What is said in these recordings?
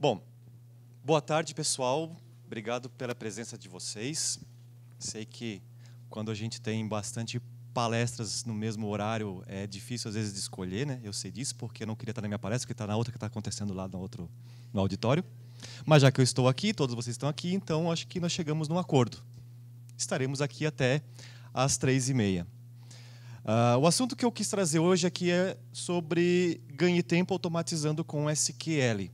Bom, boa tarde, pessoal. Obrigado pela presença de vocês. Sei que quando a gente tem bastante palestras no mesmo horário, é difícil às vezes de escolher, né? Eu sei disso porque eu não queria estar na minha palestra, porque está na outra que está acontecendo lá no outro no auditório. Mas já que eu estou aqui, todos vocês estão aqui, então acho que nós chegamos num acordo. Estaremos aqui até às três e meia. Uh, o assunto que eu quis trazer hoje aqui é sobre ganhe tempo automatizando com SQL.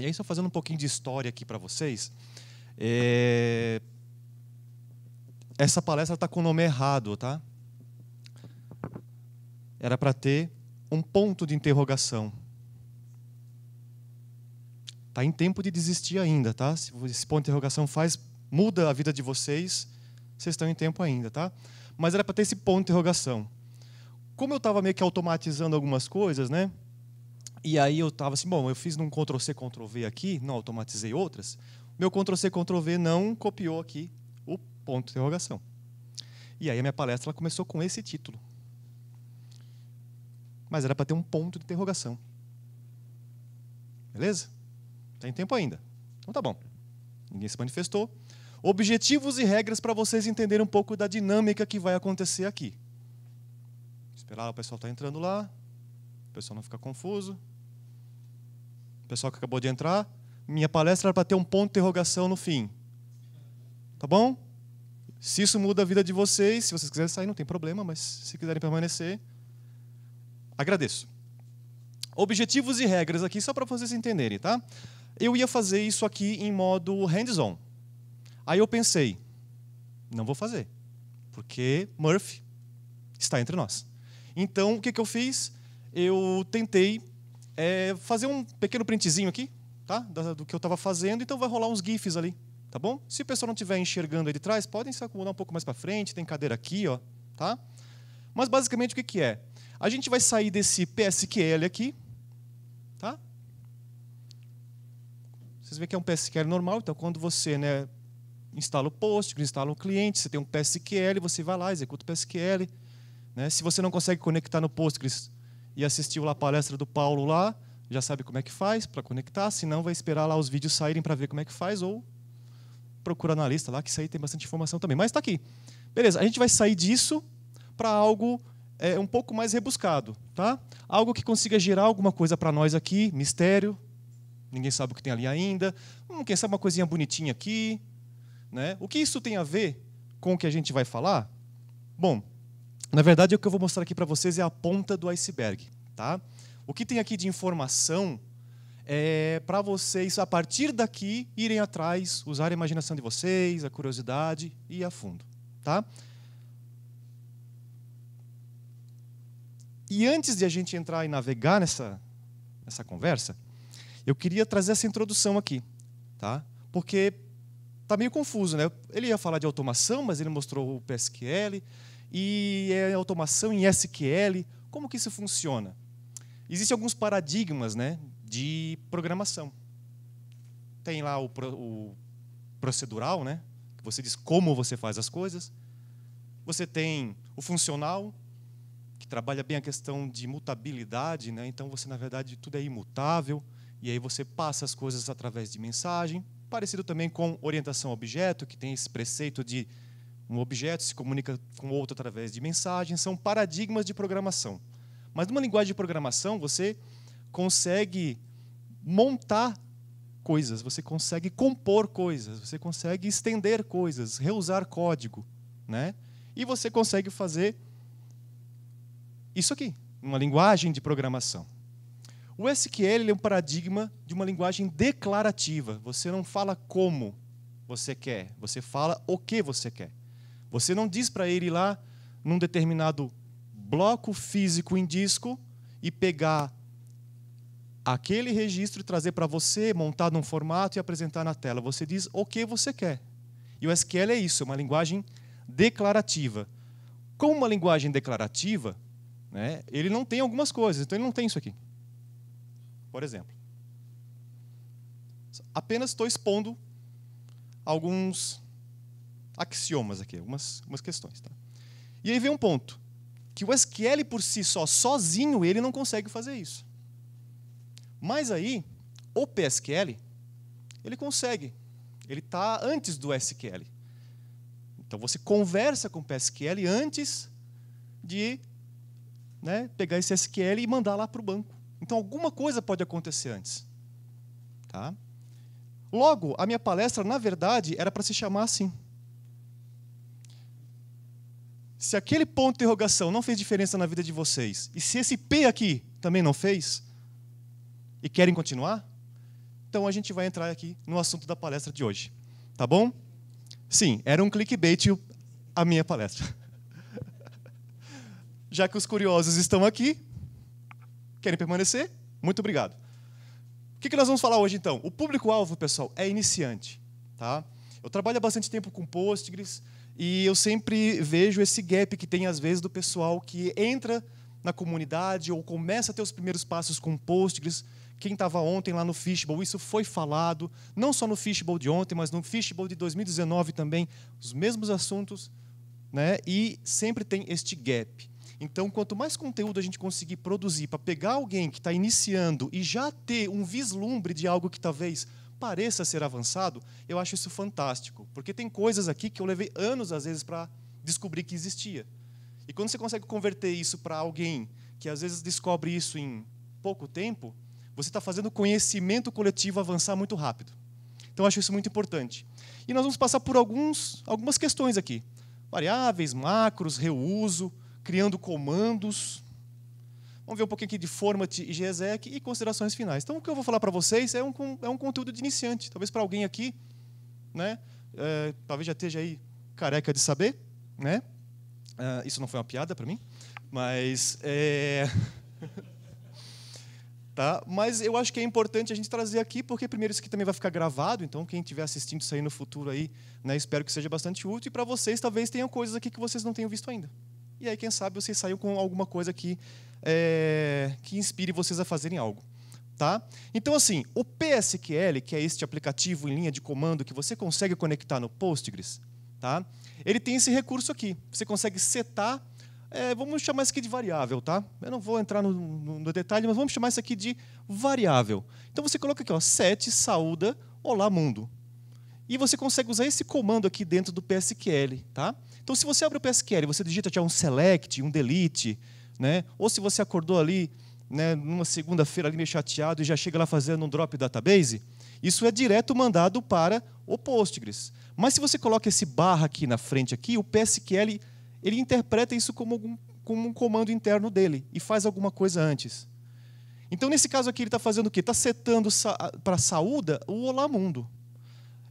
E aí, só fazendo um pouquinho de história aqui para vocês. É... Essa palestra está com o nome errado, tá? Era para ter um ponto de interrogação. Tá em tempo de desistir ainda, tá? Se esse ponto de interrogação faz muda a vida de vocês, vocês estão em tempo ainda, tá? Mas era para ter esse ponto de interrogação. Como eu estava meio que automatizando algumas coisas, né? E aí eu estava assim, bom, eu fiz num Ctrl-C, Ctrl-V aqui, não automatizei outras. Meu Ctrl-C, Ctrl-V não copiou aqui o ponto de interrogação. E aí a minha palestra começou com esse título. Mas era para ter um ponto de interrogação. Beleza? Tem tempo ainda. Então tá bom. Ninguém se manifestou. Objetivos e regras para vocês entenderem um pouco da dinâmica que vai acontecer aqui. Esperar o pessoal estar tá entrando lá. O pessoal não fica confuso. O pessoal que acabou de entrar, minha palestra era para ter um ponto de interrogação no fim. Tá bom? Se isso muda a vida de vocês, se vocês quiserem sair, não tem problema, mas se quiserem permanecer, agradeço. Objetivos e regras aqui, só para vocês entenderem, tá? Eu ia fazer isso aqui em modo hands-on. Aí eu pensei, não vou fazer, porque Murphy está entre nós. Então, o que, que eu fiz? eu tentei é, fazer um pequeno printzinho aqui, tá? Do que eu estava fazendo, então vai rolar uns GIFs ali, tá bom? Se o pessoal não estiver enxergando aí de trás, podem se acomodar um pouco mais para frente, tem cadeira aqui, ó, tá? Mas basicamente o que, que é? A gente vai sair desse PSQL aqui, tá? Vocês veem que é um PSQL normal, então quando você né, instala o Postgres, instala o cliente, você tem um PSQL, você vai lá, executa o PSQL. Né? Se você não consegue conectar no Postgres, e assistiu lá a palestra do Paulo lá, já sabe como é que faz para conectar, se não vai esperar lá os vídeos saírem para ver como é que faz ou procura na lista lá que isso aí tem bastante informação também. Mas está aqui. Beleza, a gente vai sair disso para algo é, um pouco mais rebuscado, tá? Algo que consiga gerar alguma coisa para nós aqui, mistério. Ninguém sabe o que tem ali ainda. Hum, quem sabe uma coisinha bonitinha aqui, né? O que isso tem a ver com o que a gente vai falar? Bom, na verdade, o que eu vou mostrar aqui para vocês é a ponta do iceberg, tá? O que tem aqui de informação é para vocês, a partir daqui, irem atrás, usar a imaginação de vocês, a curiosidade e ir a fundo, tá? E antes de a gente entrar e navegar nessa, nessa conversa, eu queria trazer essa introdução aqui, tá? Porque tá meio confuso, né? Ele ia falar de automação, mas ele mostrou o PSQL, e é automação em SQL. Como que isso funciona? Existem alguns paradigmas né, de programação. Tem lá o, pro, o procedural, né, que você diz como você faz as coisas. Você tem o funcional, que trabalha bem a questão de mutabilidade. Né, então, você, na verdade, tudo é imutável. E aí você passa as coisas através de mensagem. Parecido também com orientação a objeto, que tem esse preceito de um objeto se comunica com outro através de mensagens, são paradigmas de programação. Mas numa linguagem de programação, você consegue montar coisas, você consegue compor coisas, você consegue estender coisas, reusar código, né? E você consegue fazer isso aqui, uma linguagem de programação. O SQL é um paradigma de uma linguagem declarativa. Você não fala como você quer, você fala o que você quer. Você não diz para ele ir lá num determinado bloco físico em disco e pegar aquele registro e trazer para você, montar num formato e apresentar na tela. Você diz o que você quer. E o SQL é isso, é uma linguagem declarativa. Como uma linguagem declarativa, né, ele não tem algumas coisas, então ele não tem isso aqui. Por exemplo. Apenas estou expondo alguns axiomas aqui, algumas, algumas questões. Tá? E aí vem um ponto, que o SQL por si só, sozinho, ele não consegue fazer isso. Mas aí, o PSQL, ele consegue. Ele está antes do SQL. Então você conversa com o PSQL antes de né, pegar esse SQL e mandar lá para o banco. Então alguma coisa pode acontecer antes. Tá? Logo, a minha palestra, na verdade, era para se chamar assim. Se aquele ponto de interrogação não fez diferença na vida de vocês, e se esse P aqui também não fez, e querem continuar, então a gente vai entrar aqui no assunto da palestra de hoje. Tá bom? Sim, era um clickbait a minha palestra. Já que os curiosos estão aqui, querem permanecer? Muito obrigado. O que nós vamos falar hoje, então? O público-alvo, pessoal, é iniciante. Tá? Eu trabalho há bastante tempo com Postgres, e eu sempre vejo esse gap que tem, às vezes, do pessoal que entra na comunidade ou começa a ter os primeiros passos com Postgres. Quem estava ontem lá no Fishbowl, isso foi falado, não só no Fishbowl de ontem, mas no Fishbowl de 2019 também, os mesmos assuntos, né? e sempre tem este gap. Então, quanto mais conteúdo a gente conseguir produzir para pegar alguém que está iniciando e já ter um vislumbre de algo que talvez pareça ser avançado, eu acho isso fantástico, porque tem coisas aqui que eu levei anos às vezes para descobrir que existia. E quando você consegue converter isso para alguém que às vezes descobre isso em pouco tempo, você está fazendo o conhecimento coletivo avançar muito rápido. Então, eu acho isso muito importante. E nós vamos passar por alguns, algumas questões aqui: variáveis, macros, reuso, criando comandos, Vamos ver um pouquinho aqui de Format e GESEC e considerações finais. Então, o que eu vou falar para vocês é um, é um conteúdo de iniciante. Talvez para alguém aqui, né, é, talvez já esteja aí careca de saber. Né? Ah, isso não foi uma piada para mim, mas... É... Tá? Mas eu acho que é importante a gente trazer aqui, porque primeiro isso aqui também vai ficar gravado, então quem estiver assistindo isso aí no futuro aí, né, espero que seja bastante útil e para vocês talvez tenham coisas aqui que vocês não tenham visto ainda. E aí, quem sabe, vocês saiam com alguma coisa que, é, que inspire vocês a fazerem algo. Tá? Então, assim, o PSQL, que é este aplicativo em linha de comando que você consegue conectar no Postgres, tá? ele tem esse recurso aqui. Você consegue setar, é, vamos chamar isso aqui de variável. Tá? Eu não vou entrar no, no, no, detalhe, mas vamos chamar isso aqui de variável. Então, você coloca aqui, ó, set sauda olá mundo. E você consegue usar esse comando aqui dentro do PSQL. Tá? Então, se você abre o PSQL, você digita tinha é um select, um delete, né? ou se você acordou ali né, numa segunda-feira ali meio chateado e já chega lá fazendo um drop database, isso é direto mandado para o Postgres. Mas se você coloca esse barra aqui na frente aqui, o PSQL ele interpreta isso como, algum, como um comando interno dele e faz alguma coisa antes. Então, nesse caso aqui, ele está fazendo o quê? Está setando sa para saúda o Olá Mundo.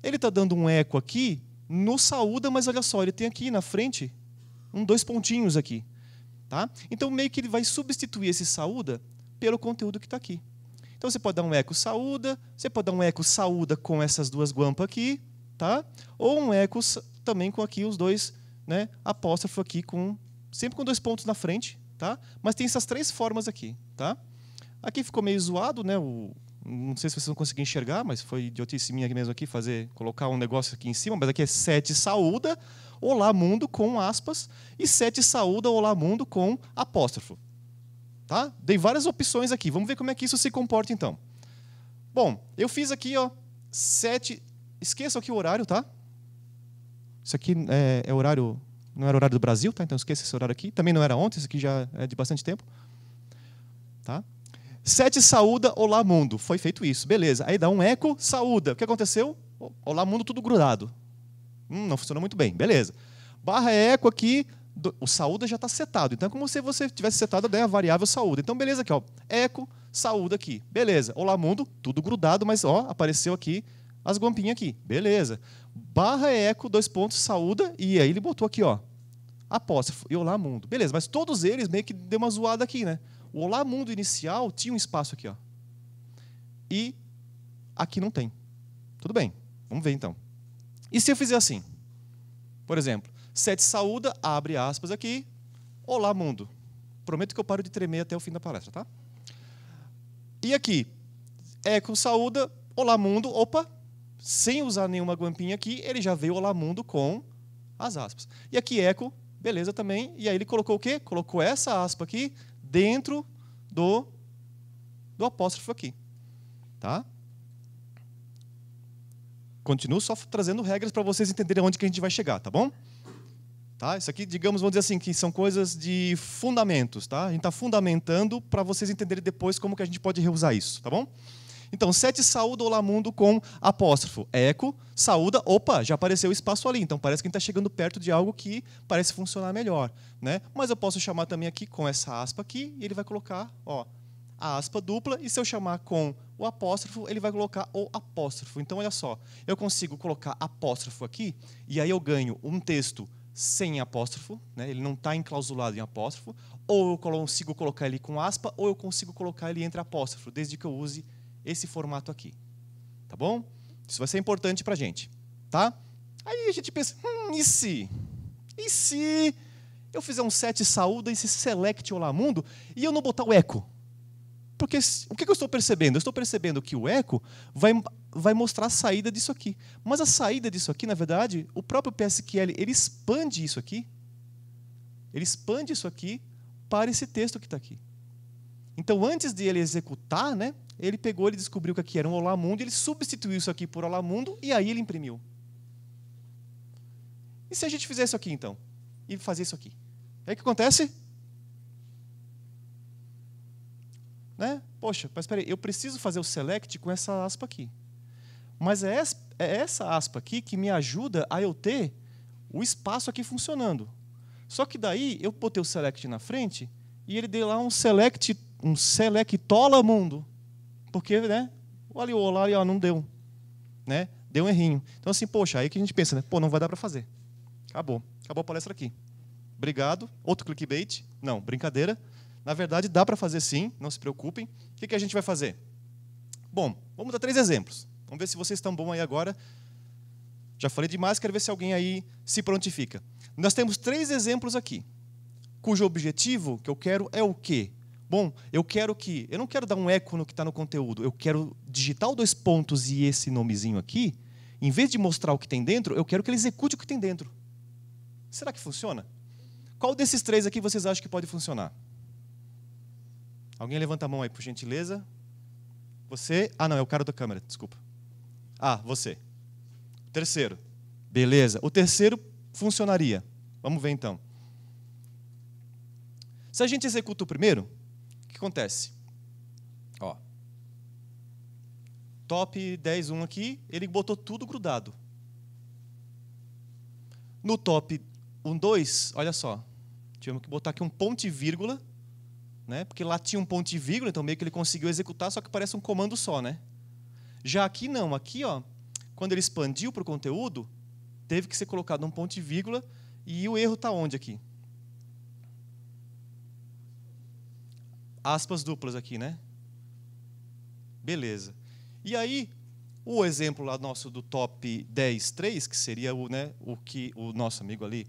Ele está dando um eco aqui no saúda, mas olha só, ele tem aqui na frente um dois pontinhos aqui, tá? Então meio que ele vai substituir esse saúda pelo conteúdo que está aqui. Então você pode dar um eco saúda, você pode dar um eco saúda com essas duas guampas aqui, tá? Ou um eco também com aqui os dois, né? Apóstrofo aqui com sempre com dois pontos na frente, tá? Mas tem essas três formas aqui, tá? Aqui ficou meio zoado, né? O não sei se vocês vão conseguir enxergar, mas foi idiotice minha mesmo aqui fazer, colocar um negócio aqui em cima, mas aqui é sete saúda, olá mundo com aspas, e sete saúda, olá mundo com apóstrofo. Tá? Dei várias opções aqui, vamos ver como é que isso se comporta então. Bom, eu fiz aqui, ó, sete, esqueçam aqui o horário, tá? Isso aqui é, é horário, não era horário do Brasil, tá? Então esqueça esse horário aqui, também não era ontem, isso aqui já é de bastante tempo. Tá? Sete saúda, olá mundo. Foi feito isso, beleza. Aí dá um eco, saúda. O que aconteceu? Olá mundo, tudo grudado. Hum, não funcionou muito bem, beleza. Barra eco aqui, do, o saúda já está setado. Então é como se você tivesse setado né, a variável saúda. Então, beleza aqui, ó. Eco, saúda aqui. Beleza. Olá mundo, tudo grudado, mas ó, apareceu aqui as guampinhas aqui. Beleza. Barra eco, dois pontos, saúda. E aí ele botou aqui, ó. Apóstrofo e olá mundo. Beleza, mas todos eles meio que deu uma zoada aqui, né? O Olá Mundo inicial tinha um espaço aqui, ó. E aqui não tem. Tudo bem, vamos ver então. E se eu fizer assim? Por exemplo, sete saúda, abre aspas aqui, Olá Mundo. Prometo que eu paro de tremer até o fim da palestra, tá? E aqui, eco saúda, Olá Mundo, opa, sem usar nenhuma guampinha aqui, ele já veio Olá Mundo com as aspas. E aqui eco, beleza também, e aí ele colocou o quê? Colocou essa aspa aqui dentro do, do apóstrofo aqui. Tá? Continuo só trazendo regras para vocês entenderem onde que a gente vai chegar, tá bom? Tá? Isso aqui, digamos, vamos dizer assim, que são coisas de fundamentos. Tá? A gente está fundamentando para vocês entenderem depois como que a gente pode reusar isso, tá bom? Então, sete saúda o lamundo com apóstrofo. Eco, saúda, opa, já apareceu espaço ali. Então, parece que a gente está chegando perto de algo que parece funcionar melhor. Né? Mas eu posso chamar também aqui com essa aspa aqui, e ele vai colocar ó, a aspa dupla, e se eu chamar com o apóstrofo, ele vai colocar o apóstrofo. Então, olha só, eu consigo colocar apóstrofo aqui, e aí eu ganho um texto sem apóstrofo, né? ele não está enclausulado em apóstrofo, ou eu consigo colocar ele com aspa, ou eu consigo colocar ele entre apóstrofo, desde que eu use esse formato aqui. Tá bom? Isso vai ser importante para a gente. Tá? Aí a gente pensa, hum, e se? E se eu fizer um set e esse select olá mundo, e eu não botar o eco? Porque o que eu estou percebendo? Eu estou percebendo que o eco vai, vai mostrar a saída disso aqui. Mas a saída disso aqui, na verdade, o próprio PSQL ele expande isso aqui. Ele expande isso aqui para esse texto que está aqui. Então, antes de ele executar, né, ele pegou, ele descobriu que aqui era um Olá Mundo, ele substituiu isso aqui por Olá Mundo e aí ele imprimiu. E se a gente fizer isso aqui então? E fazer isso aqui? Aí é o que acontece? Né? Poxa, mas espera eu preciso fazer o select com essa aspa aqui. Mas é, é essa aspa aqui que me ajuda a eu ter o espaço aqui funcionando. Só que daí eu botei o select na frente e ele deu lá um select, um selectola mundo. Porque, né? Olha, olha, olha, não deu. Né? Deu um errinho. Então, assim, poxa, aí que a gente pensa, né? Pô, não vai dar para fazer. Acabou. Acabou a palestra aqui. Obrigado. Outro clickbait. Não, brincadeira. Na verdade, dá para fazer sim, não se preocupem. O que, que a gente vai fazer? Bom, vamos dar três exemplos. Vamos ver se vocês estão bom aí agora. Já falei demais, quero ver se alguém aí se prontifica. Nós temos três exemplos aqui, cujo objetivo que eu quero é o quê? Bom, eu quero que. Eu não quero dar um eco no que está no conteúdo. Eu quero digitar o dois pontos e esse nomezinho aqui. Em vez de mostrar o que tem dentro, eu quero que ele execute o que tem dentro. Será que funciona? Qual desses três aqui vocês acham que pode funcionar? Alguém levanta a mão aí, por gentileza. Você. Ah, não, é o cara da câmera, desculpa. Ah, você. Terceiro. Beleza. O terceiro funcionaria. Vamos ver então. Se a gente executa o primeiro, que acontece? Ó. Top 10, 1 aqui, ele botou tudo grudado. No top 1, 2, olha só. Tivemos que botar aqui um ponto e vírgula, né? Porque lá tinha um ponto e vírgula, então meio que ele conseguiu executar, só que parece um comando só, né? Já aqui não, aqui, ó, quando ele expandiu para o conteúdo, teve que ser colocado um ponto e vírgula, e o erro está onde aqui? aspas duplas aqui, né? Beleza. E aí, o exemplo lá nosso do top 10, 3, que seria o, né, o que o nosso amigo ali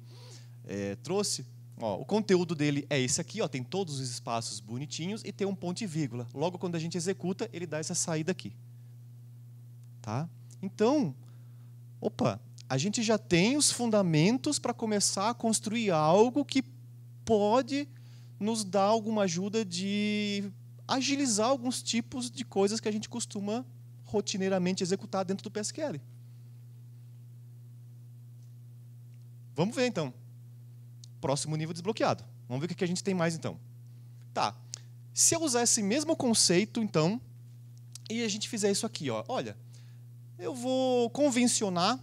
é, trouxe, ó, o conteúdo dele é esse aqui, ó, tem todos os espaços bonitinhos e tem um ponto e vírgula. Logo quando a gente executa, ele dá essa saída aqui. Tá? Então, opa, a gente já tem os fundamentos para começar a construir algo que pode nos dá alguma ajuda de agilizar alguns tipos de coisas que a gente costuma rotineiramente executar dentro do PSQL. Vamos ver então. Próximo nível desbloqueado. Vamos ver o que a gente tem mais então. Tá. Se eu usar esse mesmo conceito, então, e a gente fizer isso aqui, ó. olha, eu vou convencionar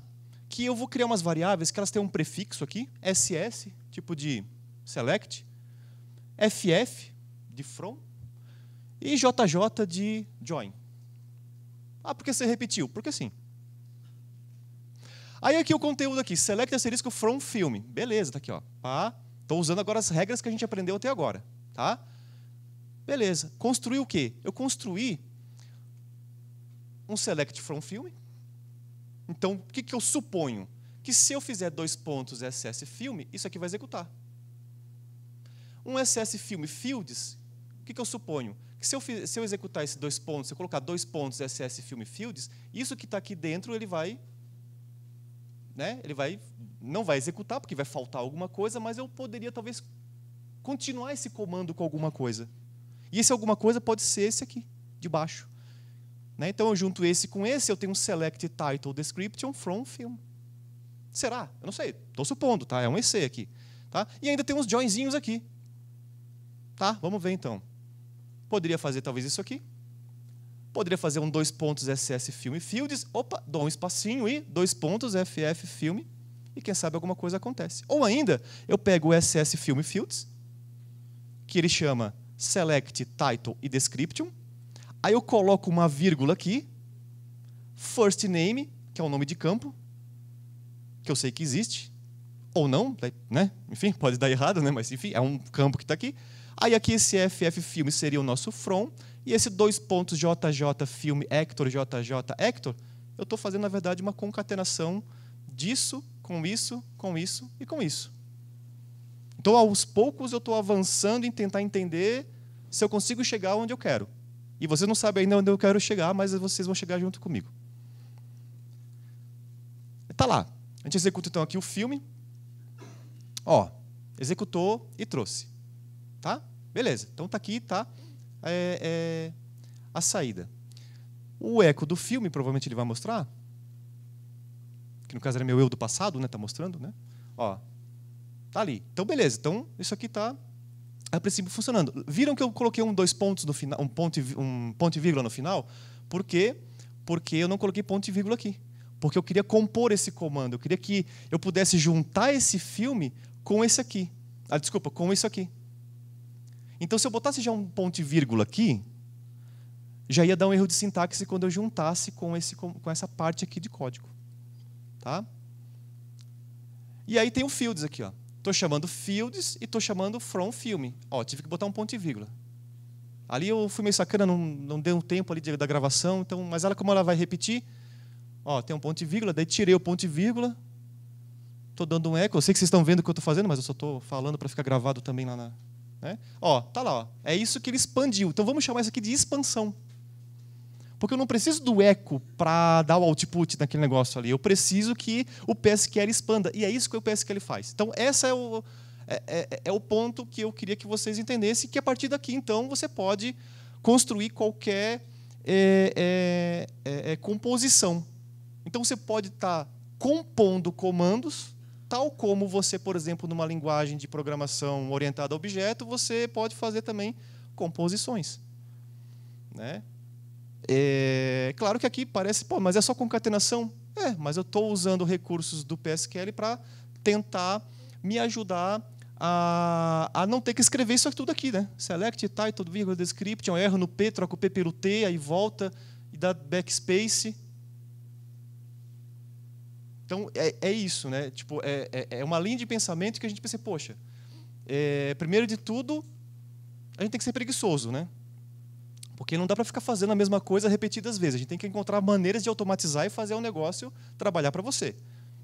que eu vou criar umas variáveis que elas têm um prefixo aqui, SS, tipo de select, FF de from e JJ de join. Ah, porque você repetiu? Porque sim. Aí aqui o conteúdo aqui, select asterisco from filme. Beleza, tá aqui, ó. Pá. usando agora as regras que a gente aprendeu até agora, tá? Beleza. Construir o quê? Eu construí um select from filme. Então, o que, que eu suponho? Que se eu fizer dois pontos SS filme, isso aqui vai executar. Um SS filme Fields, o que, que eu suponho? Que se eu, se eu executar esses dois pontos, se eu colocar dois pontos SS filme Fields, isso que está aqui dentro ele vai, né? Ele vai não vai executar porque vai faltar alguma coisa, mas eu poderia talvez continuar esse comando com alguma coisa. E esse alguma coisa pode ser esse aqui, de baixo. Né? Então eu junto esse com esse, eu tenho um select title description from film. Será? Eu não sei. Estou supondo, tá? É um EC aqui. Tá? E ainda tem uns joinzinhos aqui. Tá, vamos ver então. Poderia fazer talvez isso aqui. Poderia fazer um dois pontos SS filme Fields. Opa, dou um espacinho e dois pontos FF filme. E quem sabe alguma coisa acontece. Ou ainda, eu pego o SS filme Fields, que ele chama Select Title e Description. Aí eu coloco uma vírgula aqui. First name, que é o nome de campo, que eu sei que existe. Ou não, né? enfim, pode dar errado, né? mas enfim, é um campo que está aqui Aí aqui esse FF filme seria o nosso from, e esse dois pontos JJ filme Hector JJ Hector, eu estou fazendo, na verdade, uma concatenação disso, com isso, com isso e com isso. Então, aos poucos, eu estou avançando em tentar entender se eu consigo chegar onde eu quero. E vocês não sabem ainda onde eu quero chegar, mas vocês vão chegar junto comigo. Está lá. A gente executa, então, aqui o filme. Ó, executou e trouxe. Tá? Beleza. Então tá aqui, tá? É, é a saída. O eco do filme, provavelmente ele vai mostrar, que no caso era meu eu do passado, né? Tá mostrando, né? Ó, tá ali. Então, beleza. Então, isso aqui tá a princípio funcionando. Viram que eu coloquei um dois pontos no final, um ponto, um ponto e vírgula no final? Por quê? Porque eu não coloquei ponto e vírgula aqui. Porque eu queria compor esse comando. Eu queria que eu pudesse juntar esse filme com esse aqui. Ah, desculpa, com isso aqui. Então, se eu botasse já um ponto e vírgula aqui, já ia dar um erro de sintaxe quando eu juntasse com, esse, com essa parte aqui de código. Tá? E aí tem o fields aqui. Estou chamando fields e estou chamando from filme. Ó, tive que botar um ponto e vírgula. Ali eu fui meio sacana, não, não deu um tempo ali da gravação, então, mas ela como ela vai repetir, ó, tem um ponto e vírgula, daí tirei o ponto e vírgula, estou dando um eco. Eu sei que vocês estão vendo o que eu estou fazendo, mas eu só estou falando para ficar gravado também lá na, né? Ó, tá lá, ó. é isso que ele expandiu. Então vamos chamar isso aqui de expansão. Porque eu não preciso do eco para dar o output naquele negócio ali. Eu preciso que o PSQL expanda. E é isso que o PSQL faz. Então, esse é o, é, é, é o ponto que eu queria que vocês entendessem, que a partir daqui, então, você pode construir qualquer é, é, é, é composição. Então, você pode estar tá compondo comandos Tal como você, por exemplo, numa linguagem de programação orientada a objeto, você pode fazer também composições. Né? É claro que aqui parece, pô, mas é só concatenação? É, mas eu estou usando recursos do PSQL para tentar me ajudar a, a, não ter que escrever isso tudo aqui, né? Select, title, vírgula, description, erro no P, troca o P pelo T, aí volta e dá backspace. Então, é, é isso, né? Tipo, é, é, é, uma linha de pensamento que a gente pensa, poxa, é, primeiro de tudo, a gente tem que ser preguiçoso, né? Porque não dá para ficar fazendo a mesma coisa repetidas vezes. A gente tem que encontrar maneiras de automatizar e fazer o um negócio trabalhar para você,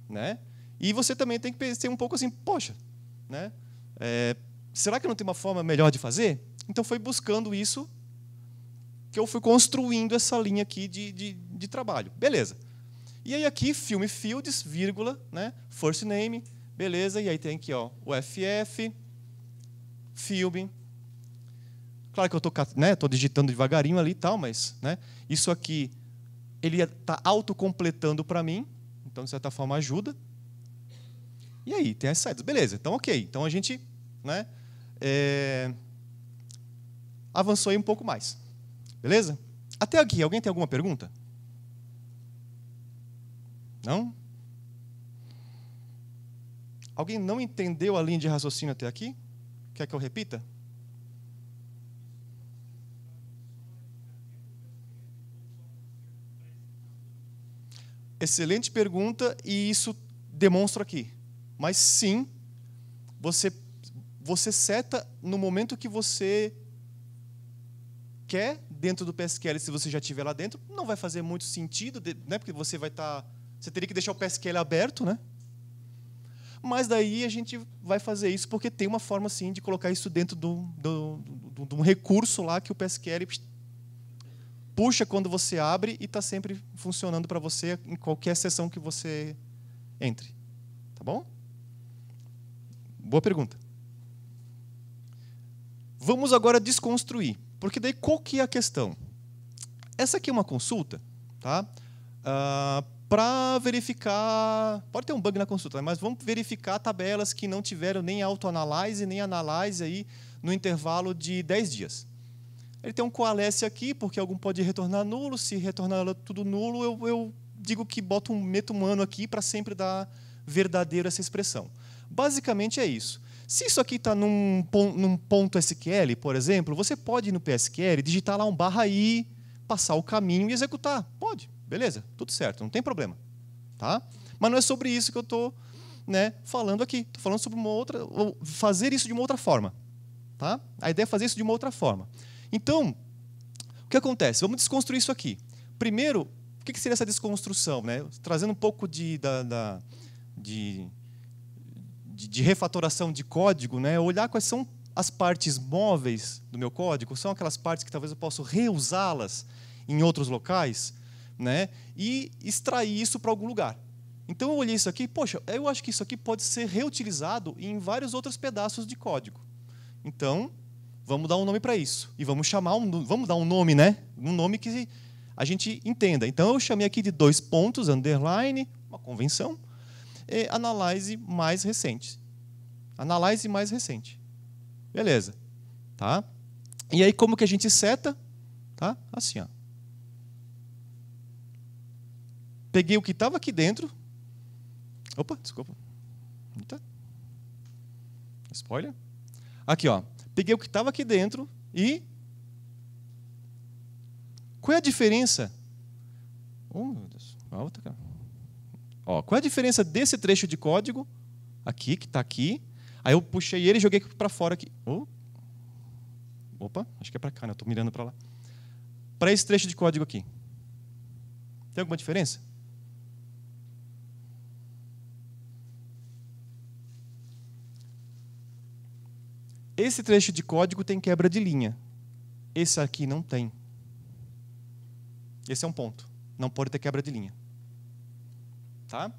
né? E você também tem que ser um pouco assim, poxa, né? É, será que não tem uma forma melhor de fazer? Então, foi buscando isso que eu fui construindo essa linha aqui de, de, de trabalho. Beleza. E aí aqui, filme fields, vírgula, né? First name, beleza. E aí tem aqui ó, o FF, filme. Claro que eu estou né, tô digitando devagarinho ali e tal, mas né, isso aqui ele está é, autocompletando para mim, então de certa forma ajuda. E aí, tem as saídas. Beleza, então ok. Então a gente né, é, avançou aí um pouco mais. Beleza? Até aqui, alguém tem alguma pergunta? Não? Alguém não entendeu a linha de raciocínio até aqui? Quer que eu repita? Excelente pergunta, e isso demonstra aqui. Mas sim, você, você seta no momento que você quer dentro do PSQL, se você já estiver lá dentro, não vai fazer muito sentido, né, porque você vai estar. Tá você teria que deixar o PSQL aberto, né? Mas daí a gente vai fazer isso porque tem uma forma assim de colocar isso dentro de um recurso lá que o PSQL puxa quando você abre e está sempre funcionando para você em qualquer sessão que você entre. Tá bom? Boa pergunta. Vamos agora desconstruir. Porque daí qual que é a questão? Essa aqui é uma consulta, tá? Uh, para verificar. Pode ter um bug na consulta, né, mas vamos verificar tabelas que não tiveram nem autoanálise, nem análise aí no intervalo de 10 dias. Ele tem um coalesce aqui, porque algum pode retornar nulo. Se retornar tudo nulo, eu, eu digo que boto um, meto um ano aqui para sempre dar verdadeiro essa expressão. Basicamente é isso. Se isso aqui está num, num ponto SQL, por exemplo, você pode ir no PSQL, digitar lá um barra i, passar o caminho e executar. Beleza, tudo certo, não tem problema. Tá? Mas não é sobre isso que eu estou né, falando aqui. Estou falando sobre uma outra. fazer isso de uma outra forma. Tá? A ideia é fazer isso de uma outra forma. Então, o que acontece? Vamos desconstruir isso aqui. Primeiro, o que seria essa desconstrução? Né? Trazendo um pouco de, da, da de, de, de, refatoração de código, né? olhar quais são as partes móveis do meu código, são aquelas partes que talvez eu possa reusá-las em outros locais né? e extrair isso para algum lugar. Então eu olhei isso aqui, poxa, eu acho que isso aqui pode ser reutilizado em vários outros pedaços de código. Então, vamos dar um nome para isso. E vamos chamar um, vamos dar um nome, né? Um nome que a gente entenda. Então eu chamei aqui de dois pontos, underline, uma convenção, e analyze mais recente. Analyze mais recente. Beleza. Tá? E aí como que a gente seta? Tá? Assim, ó. peguei o que estava aqui dentro. Opa, desculpa. Eita. Spoiler. Aqui, ó. Peguei o que estava aqui dentro e. Qual é a diferença? Oh, meu Deus. Volta Ó, qual é a diferença desse trecho de código aqui, que está aqui? Aí eu puxei ele e joguei para fora aqui. Oh. Opa, acho que é para cá, né? Estou mirando para lá. Para esse trecho de código aqui. Tem alguma diferença? Esse trecho de código tem quebra de linha. Esse aqui não tem. Esse é um ponto. Não pode ter quebra de linha. Tá?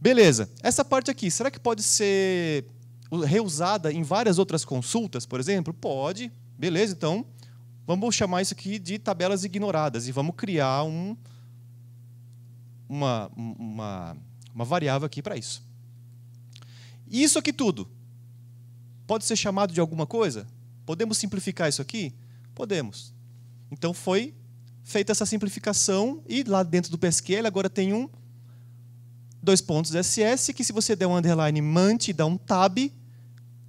Beleza. Essa parte aqui, será que pode ser reusada em várias outras consultas, por exemplo? Pode. Beleza, então vamos chamar isso aqui de tabelas ignoradas e vamos criar um, uma, uma, uma variável aqui para isso. Isso aqui tudo pode ser chamado de alguma coisa? Podemos simplificar isso aqui? Podemos. Então foi feita essa simplificação e lá dentro do PSQL agora tem um dois pontos SS que se você der um underline mante e dar um tab,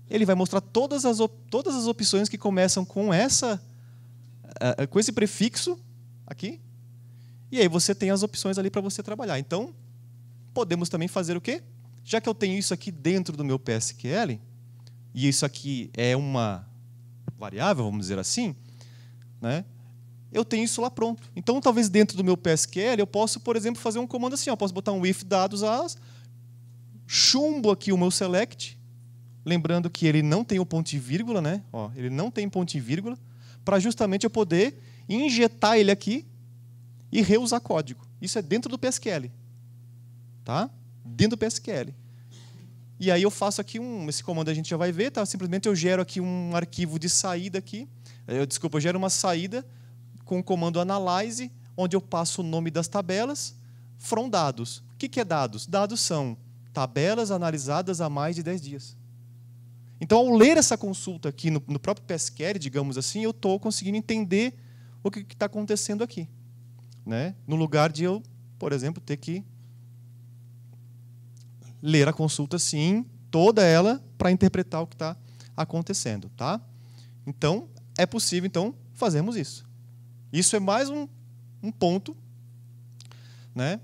ele vai mostrar todas as, todas as opções que começam com essa eh, eh, com esse prefixo aqui. E aí você tem as opções ali para você trabalhar. Então, podemos também fazer o quê? Já que eu tenho isso aqui dentro do meu PSQL, e isso aqui é uma variável, vamos dizer assim, né? eu tenho isso lá pronto. Então, talvez dentro do meu PSQL, eu posso, por exemplo, fazer um comando assim. eu posso botar um if dados as, chumbo aqui o meu select, lembrando que ele não tem o ponto e vírgula, né? Ó, ele não tem ponto e vírgula, para justamente eu poder injetar ele aqui e reusar código. Isso é dentro do PSQL. Tá? Dentro do PSQL. E aí eu faço aqui um, esse comando a gente já vai ver, tá? Simplesmente eu gero aqui um arquivo de saída aqui. Eu, desculpa, eu gero uma saída com o comando analyze, onde eu passo o nome das tabelas, from dados. O que, que é dados? Dados são tabelas analisadas há mais de 10 dias. Então, ao ler essa consulta aqui no, no próprio PSQL, digamos assim, eu estou conseguindo entender o que está acontecendo aqui. Né? No lugar de eu, por exemplo, ter que ler a consulta sim, toda ela, para interpretar o que está acontecendo. Tá? Então, é possível então fazermos isso. Isso é mais um, um ponto. Né?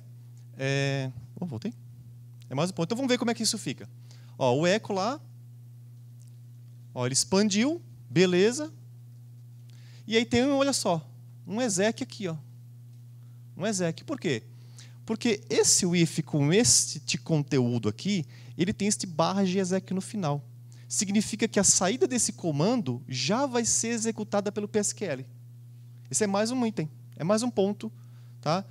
É... Oh, voltei. É mais um ponto. Então vamos ver como é que isso fica. Ó, o eco lá, ó, ele expandiu, beleza. E aí tem, olha só, um exec aqui, ó. Um exec. Por quê? Porque esse if com este conteúdo aqui, ele tem este barra exec no final. Significa que a saída desse comando já vai ser executada pelo PSQL. Esse é mais um item, é mais um ponto tá?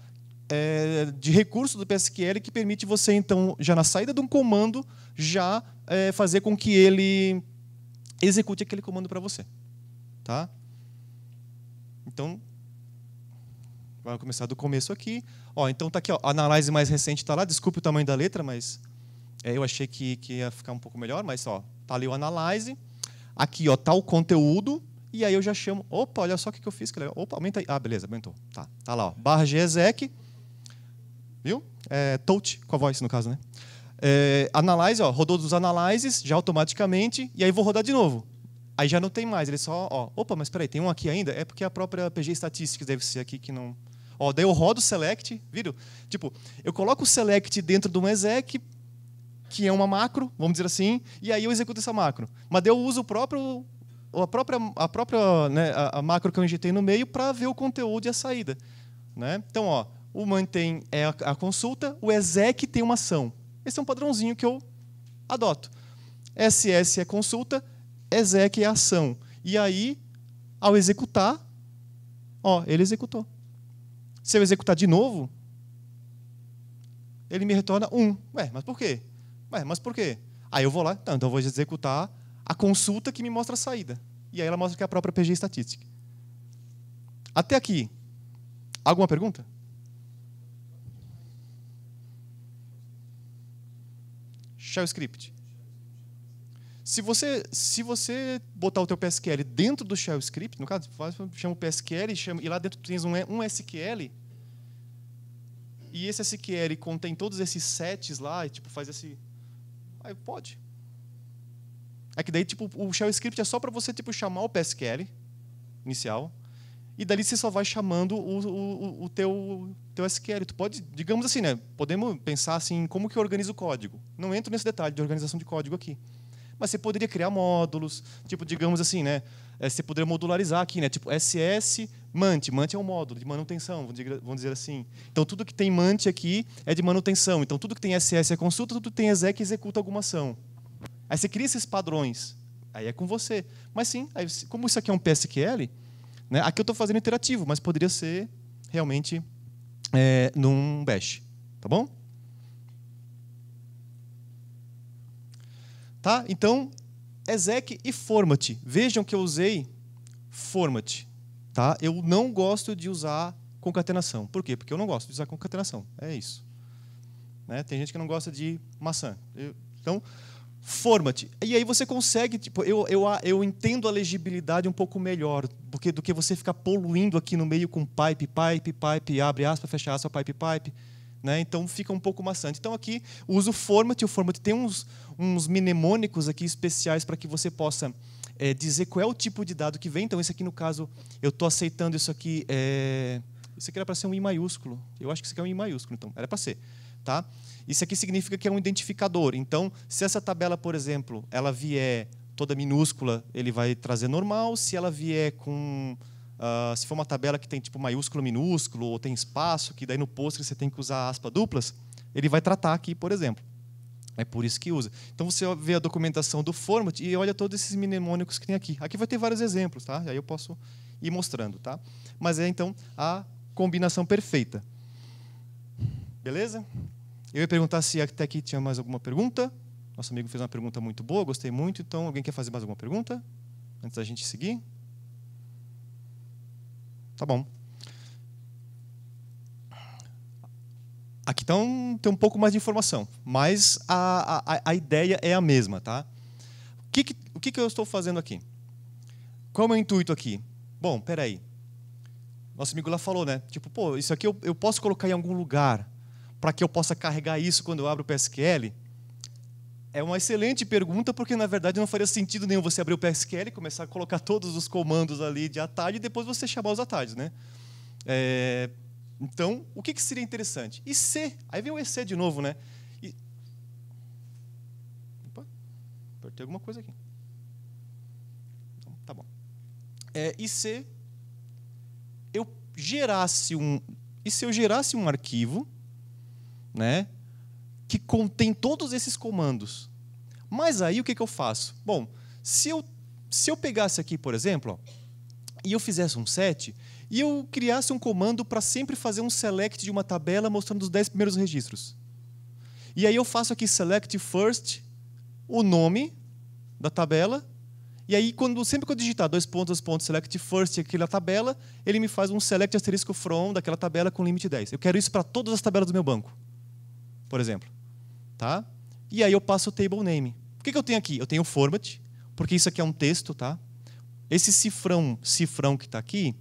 É, de recurso do PSQL que permite você, então, já na saída de um comando, já é, fazer com que ele execute aquele comando para você. Tá? Então, Vai começar do começo aqui. Ó, então está aqui, ó, a análise mais recente está lá. Desculpe o tamanho da letra, mas é, eu achei que, que, ia ficar um pouco melhor, mas ó, tá ali o análise Aqui ó, tá o conteúdo. E aí eu já chamo. Opa, olha só o que, que eu fiz. Que legal. Opa, aumenta aí. Ah, beleza, aumentou. Tá, tá lá. Ó, barra gesec. Viu? É, touch, com a voz, no caso, né? É, analyze, ó, rodou dos analyses já automaticamente. E aí vou rodar de novo. Aí já não tem mais. Ele só. Ó, opa, mas peraí, tem um aqui ainda? É porque a própria PG Statistics deve ser aqui que não Ó, daí eu rodo o select, viram? Tipo, eu coloco o select dentro de um exec, que é uma macro, vamos dizer assim, e aí eu executo essa macro. Mas daí eu uso o próprio a própria a própria né, a, macro que eu injetei no meio para ver o conteúdo e a saída, né? Então, ó, o mantém é a, a consulta, o exec tem uma ação. Esse é um padrãozinho que eu adoto. SS é consulta, exec é ação. E aí, ao executar, ó, ele executou. Se eu executar de novo, ele me retorna um. Ué, mas por quê? Ué, mas por quê? Aí eu vou lá, então, então eu vou executar a consulta que me mostra a saída. E aí ela mostra que é a própria PG estatística. Até aqui, alguma pergunta? Shell script. Se você, se você botar o teu PSQL dentro do shell script, no caso, chama o PSQL chama, e lá dentro tens um, um SQL, e esse SQL contém todos esses sets lá, e tipo, faz esse. Aí pode. É que daí, tipo, o shell script é só para você tipo, chamar o PSQL inicial, e dali você só vai chamando o, o, o teu, teu SQL. Tu pode, digamos assim, né? Podemos pensar assim, como que eu organizo o código. Não entro nesse detalhe de organização de código aqui. Mas você poderia criar módulos, tipo, digamos assim, né? é, você poderia modularizar aqui, né? Tipo, SS, MANT. MANT é um módulo de manutenção, vamos dizer assim. Então, tudo que tem MANT aqui é de manutenção. Então, tudo que tem SS é consulta, tudo que tem exec executa alguma ação. Aí você cria esses padrões. Aí é com você. Mas sim, aí, como isso aqui é um PSQL, né? aqui eu estou fazendo interativo, mas poderia ser realmente é, num bash. Tá bom? Tá? Então, exec e format. Vejam que eu usei format. Tá? Eu não gosto de usar concatenação. Por quê? Porque eu não gosto de usar concatenação. É isso. Né? Tem gente que não gosta de maçã. Eu, então, format. E aí você consegue, tipo, eu, eu, eu entendo a legibilidade um pouco melhor porque, do que você ficar poluindo aqui no meio com pipe, pipe, pipe, abre aspas, fecha aspas, pipe, pipe. Né? Então fica um pouco maçante. Então aqui uso o format. O format tem uns, uns mnemônicos aqui especiais para que você possa é, dizer qual é o tipo de dado que vem. Então esse aqui, no caso, eu estou aceitando isso aqui. É... Isso aqui era para ser um i maiúsculo. Eu acho que isso aqui é um i maiúsculo, então. Era para ser. Tá? Isso aqui significa que é um identificador. Então, se essa tabela, por exemplo, ela vier toda minúscula, ele vai trazer normal. Se ela vier com Uh, se for uma tabela que tem tipo maiúsculo, minúsculo, ou tem espaço, que daí no post você tem que usar aspas duplas, ele vai tratar aqui, por exemplo. É por isso que usa. Então você vê a documentação do format e olha todos esses mnemônicos que tem aqui. Aqui vai ter vários exemplos, tá? Aí eu posso ir mostrando, tá? Mas é então a combinação perfeita. Beleza? Eu ia perguntar se até aqui tinha mais alguma pergunta. Nosso amigo fez uma pergunta muito boa, gostei muito. Então, alguém quer fazer mais alguma pergunta? Antes da gente seguir? Tá bom. Aqui então, tem um pouco mais de informação, mas a, a, a ideia é a mesma. Tá? O, que, que o que, que eu estou fazendo aqui? Qual é o meu intuito aqui? Bom, peraí. Nosso amigo lá falou, né? Tipo, pô, isso aqui eu, eu posso colocar em algum lugar para que eu possa carregar isso quando eu abro o PSQL? É uma excelente pergunta, porque na verdade não faria sentido nenhum você abrir o PSQL e começar a colocar todos os comandos ali de atalho e depois você chamar os atalhos. Né? É, então, o que, que seria interessante? E se, aí vem o EC de novo, né? E... Opa, apertei alguma coisa aqui. Então, tá bom. É, e se eu gerasse um. E se eu gerasse um arquivo, né? que contém todos esses comandos. Mas aí o que, que eu faço? Bom, se eu, se eu pegasse aqui, por exemplo, ó, e eu fizesse um set, e eu criasse um comando para sempre fazer um select de uma tabela mostrando os 10 primeiros registros. E aí eu faço aqui select first o nome da tabela, e aí quando, sempre que eu digitar dois pontos, dois pontos, select first aquela tabela, ele me faz um select asterisco from daquela tabela com limite 10. Eu quero isso para todas as tabelas do meu banco, por exemplo. Tá? E aí eu passo o table name. O que, que eu tenho aqui? Eu tenho o format, porque isso aqui é um texto. Tá? Esse cifrão, cifrão que está aqui,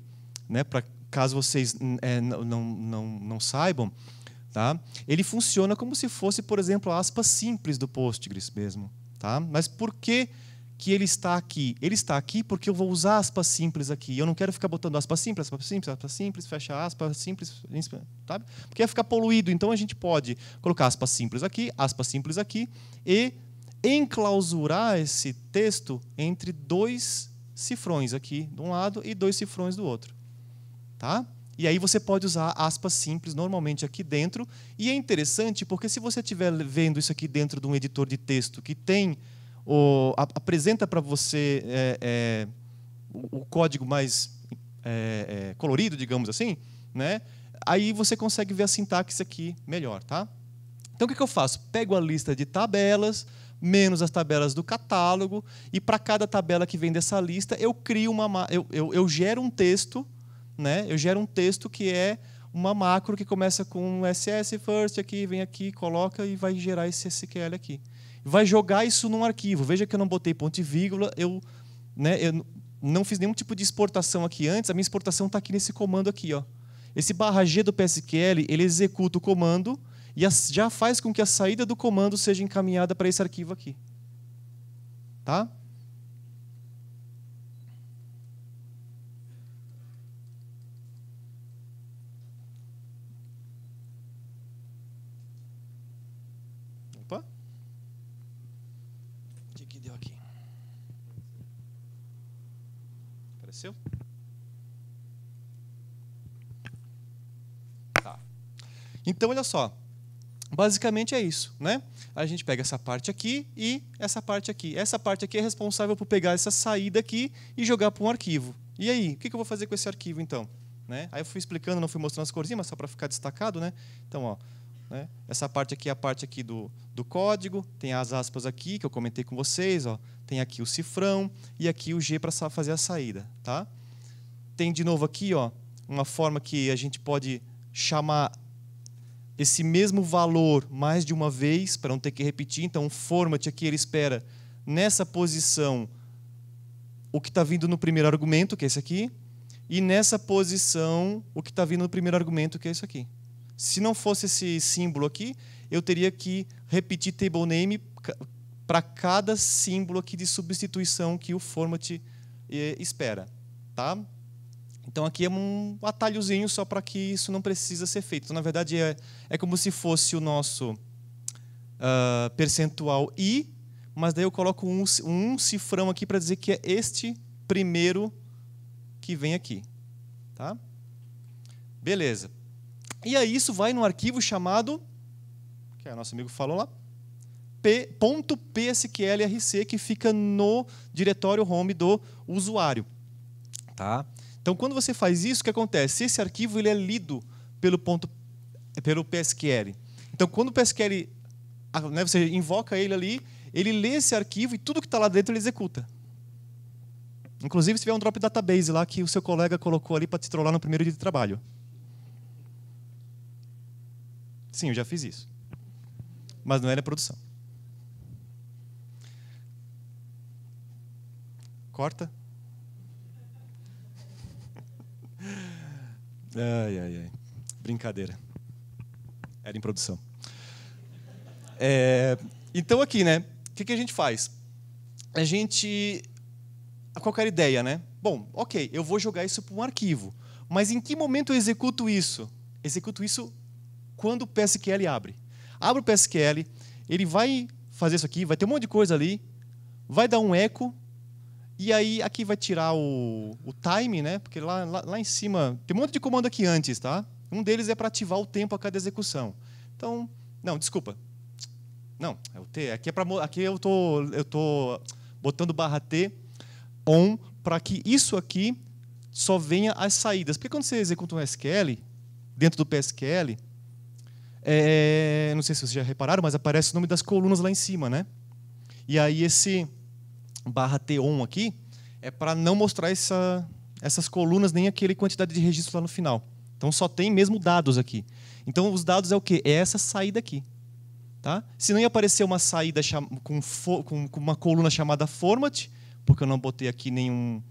né, para caso vocês é, não, não, não saibam, tá? ele funciona como se fosse, por exemplo, a aspa simples do Postgres mesmo. Tá? Mas por que que ele está aqui. Ele está aqui porque eu vou usar aspas simples aqui. Eu não quero ficar botando aspas simples, aspas simples, aspas simples, fecha aspas simples, sabe? Porque ia ficar poluído. Então a gente pode colocar aspas simples aqui, aspas simples aqui e enclausurar esse texto entre dois cifrões aqui de um lado e dois cifrões do outro, tá? E aí você pode usar aspas simples normalmente aqui dentro. E é interessante porque se você estiver vendo isso aqui dentro de um editor de texto que tem a, apresenta para você é, é, o, o, código mais é, é, colorido, digamos assim, né? aí você consegue ver a sintaxe aqui melhor. Tá? Então, o que, que eu faço? Pego a lista de tabelas, menos as tabelas do catálogo, e para cada tabela que vem dessa lista, eu crio uma eu, eu, eu, gero um texto, né? Eu gero um texto que é uma macro que começa com SS first aqui, vem aqui, coloca e vai gerar esse SQL aqui vai jogar isso num arquivo. Veja que eu não botei ponto e vírgula, eu, né, eu não fiz nenhum tipo de exportação aqui antes, a minha exportação está aqui nesse comando aqui. Ó. Esse barra G do PSQL, ele executa o comando e já faz com que a saída do comando seja encaminhada para esse arquivo aqui. Tá? aconteceu? Tá. Então, olha só. Basicamente é isso, né? A gente pega essa parte aqui e essa parte aqui. Essa parte aqui é responsável por pegar essa saída aqui e jogar para um arquivo. E aí, o que eu vou fazer com esse arquivo então? Né? Aí eu fui explicando, não fui mostrando as corzinhas, mas só para ficar destacado, né? Então, ó, né? essa parte aqui é a parte aqui do, do código, tem as aspas aqui que eu comentei com vocês, ó. Tem aqui o cifrão e aqui o G para fazer a saída, tá? Tem de novo aqui, ó, uma forma que a gente pode chamar esse mesmo valor mais de uma vez para não ter que repetir. Então, o format aqui ele espera nessa posição o que está vindo no primeiro argumento, que é esse aqui, e nessa posição o que está vindo no primeiro argumento, que é isso aqui. Se não fosse esse símbolo aqui, eu teria que repetir table name para cada símbolo aqui de substituição que o format eh, espera. Tá? Então, aqui é um atalhozinho só para que isso não precisa ser feito. Então, na verdade, é, é como se fosse o nosso uh, percentual i, mas daí eu coloco um, um cifrão aqui para dizer que é este primeiro que vem aqui. Tá? Beleza. E aí isso vai no arquivo chamado, que é o nosso amigo falou lá, .psqlrc que fica no diretório home do usuário. Tá? Então, quando você faz isso, o que acontece? Esse arquivo ele é lido pelo, ponto, pelo PSQL. Então, quando o PSQL né, você invoca ele ali, ele lê esse arquivo e tudo que está lá dentro ele executa. Inclusive, se tiver um drop database lá que o seu colega colocou ali para te trollar no primeiro dia de trabalho. Sim, eu já fiz isso. Mas não era produção. Corta. Ai, ai, ai. Brincadeira. Era em produção. É, então, aqui, né? O que, que a gente faz? A gente. Qualquer ideia, né? Bom, ok, eu vou jogar isso para um arquivo. Mas em que momento eu executo isso? Executo isso quando o PSQL abre. Abre o PSQL, ele vai fazer isso aqui, vai ter um monte de coisa ali, vai dar um eco e aí aqui vai tirar o, o time, né? Porque lá, lá, lá em cima tem um monte de comando aqui antes, tá? Um deles é para ativar o tempo a cada execução. Então, não, desculpa. Não, é o T. Aqui, é pra, aqui eu tô, eu tô botando barra T on para que isso aqui só venha as saídas. Porque quando você executa um SQL, dentro do PSQL, é, é, não sei se vocês já repararam, mas aparece o nome das colunas lá em cima, né? E aí esse barra T1 aqui, é para não mostrar essa, essas colunas nem aquele quantidade de registro lá no final. Então só tem mesmo dados aqui. Então os dados é o quê? É essa saída aqui. Tá? Se não ia aparecer uma saída com, com, com uma coluna chamada format, porque eu não botei aqui nenhum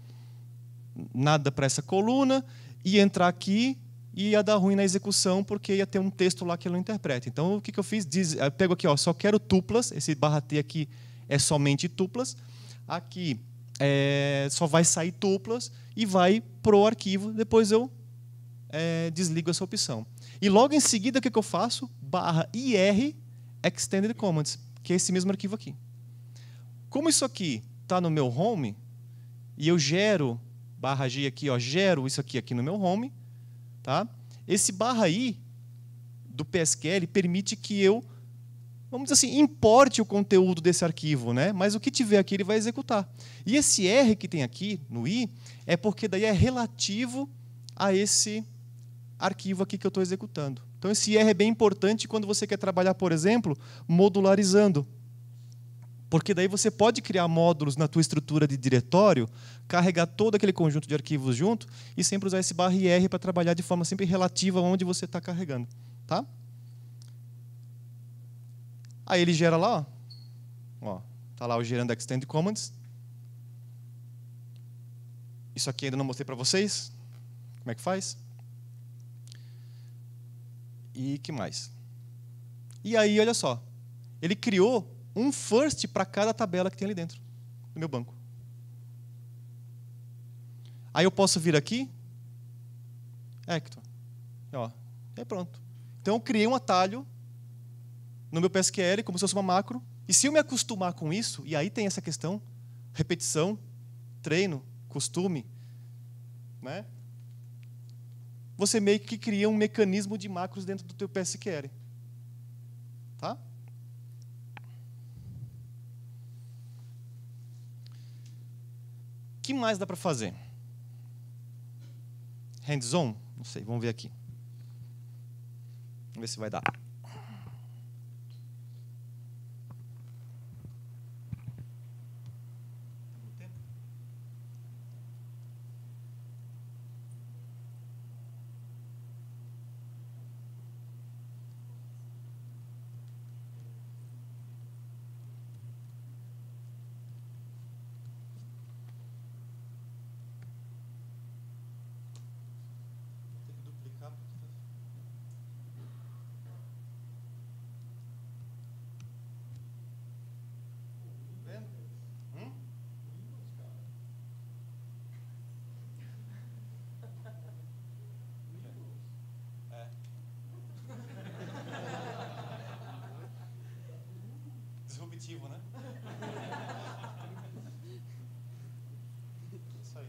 nada para essa coluna, ia entrar aqui e ia dar ruim na execução porque ia ter um texto lá que ele não interpreta. Então o que, que eu fiz? Diz, eu pego aqui, ó, só quero tuplas, esse barra T aqui é somente tuplas aqui é, só vai sair tuplas e vai pro arquivo. Depois eu é, desligo essa opção. E logo em seguida, o que, que eu faço? Barra IR Extended Commands, que é esse mesmo arquivo aqui. Como isso aqui está no meu home, e eu gero, barra G aqui, ó, gero isso aqui, aqui no meu home, tá? esse barra I do PSQL permite que eu vamos dizer assim, importe o conteúdo desse arquivo, né? mas o que tiver aqui ele vai executar. E esse R que tem aqui, no I, é porque daí é relativo a esse arquivo aqui que eu estou executando. Então, esse R é bem importante quando você quer trabalhar, por exemplo, modularizando. Porque daí você pode criar módulos na tua estrutura de diretório, carregar todo aquele conjunto de arquivos junto e sempre usar esse barra R para trabalhar de forma sempre relativa a onde você está carregando. Tá? Aí ele gera lá, ó. ó tá lá o gerando extend commands. Isso aqui ainda não mostrei para vocês. Como é que faz? E que mais? E aí, olha só. Ele criou um first para cada tabela que tem ali dentro do meu banco. Aí eu posso vir aqui, é, Hector. Ó, é pronto. Então eu criei um atalho no meu PSQL como se fosse uma macro. E se eu me acostumar com isso, e aí tem essa questão, repetição, treino, costume, né? você meio que cria um mecanismo de macros dentro do teu PSQL. Tá? que mais dá para fazer? Hands-on? Não sei, vamos ver aqui. Vamos ver se vai dar. intuitivo, né? É isso aí.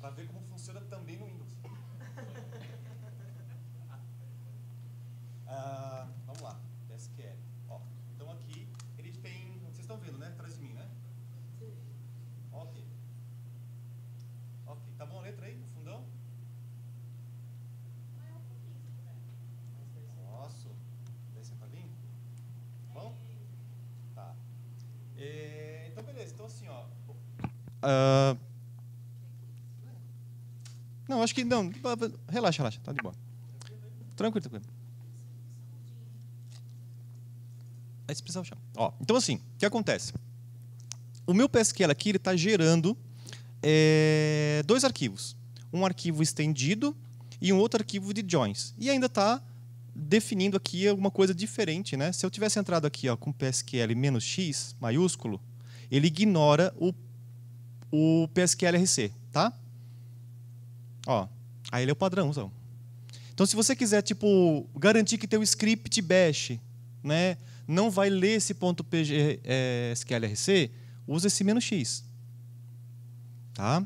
Para ver como funciona também no Windows. Uh... Não, acho que não. Relaxa, relaxa, tá de boa. Tranquilo, tranquilo. Aí você precisa achar. Ó, então assim, o que acontece? O meu PSQL aqui ele está gerando é, dois arquivos, um arquivo estendido e um outro arquivo de joins. E ainda está definindo aqui alguma coisa diferente, né? Se eu tivesse entrado aqui ó, com PSQL menos x maiúsculo, ele ignora o o psqlrc tá? Ó, aí ele é o padrão Então, se você quiser tipo garantir que teu script bash, né, não vai ler esse ponto .psqlrc, é, usa esse menos "-x". Tá?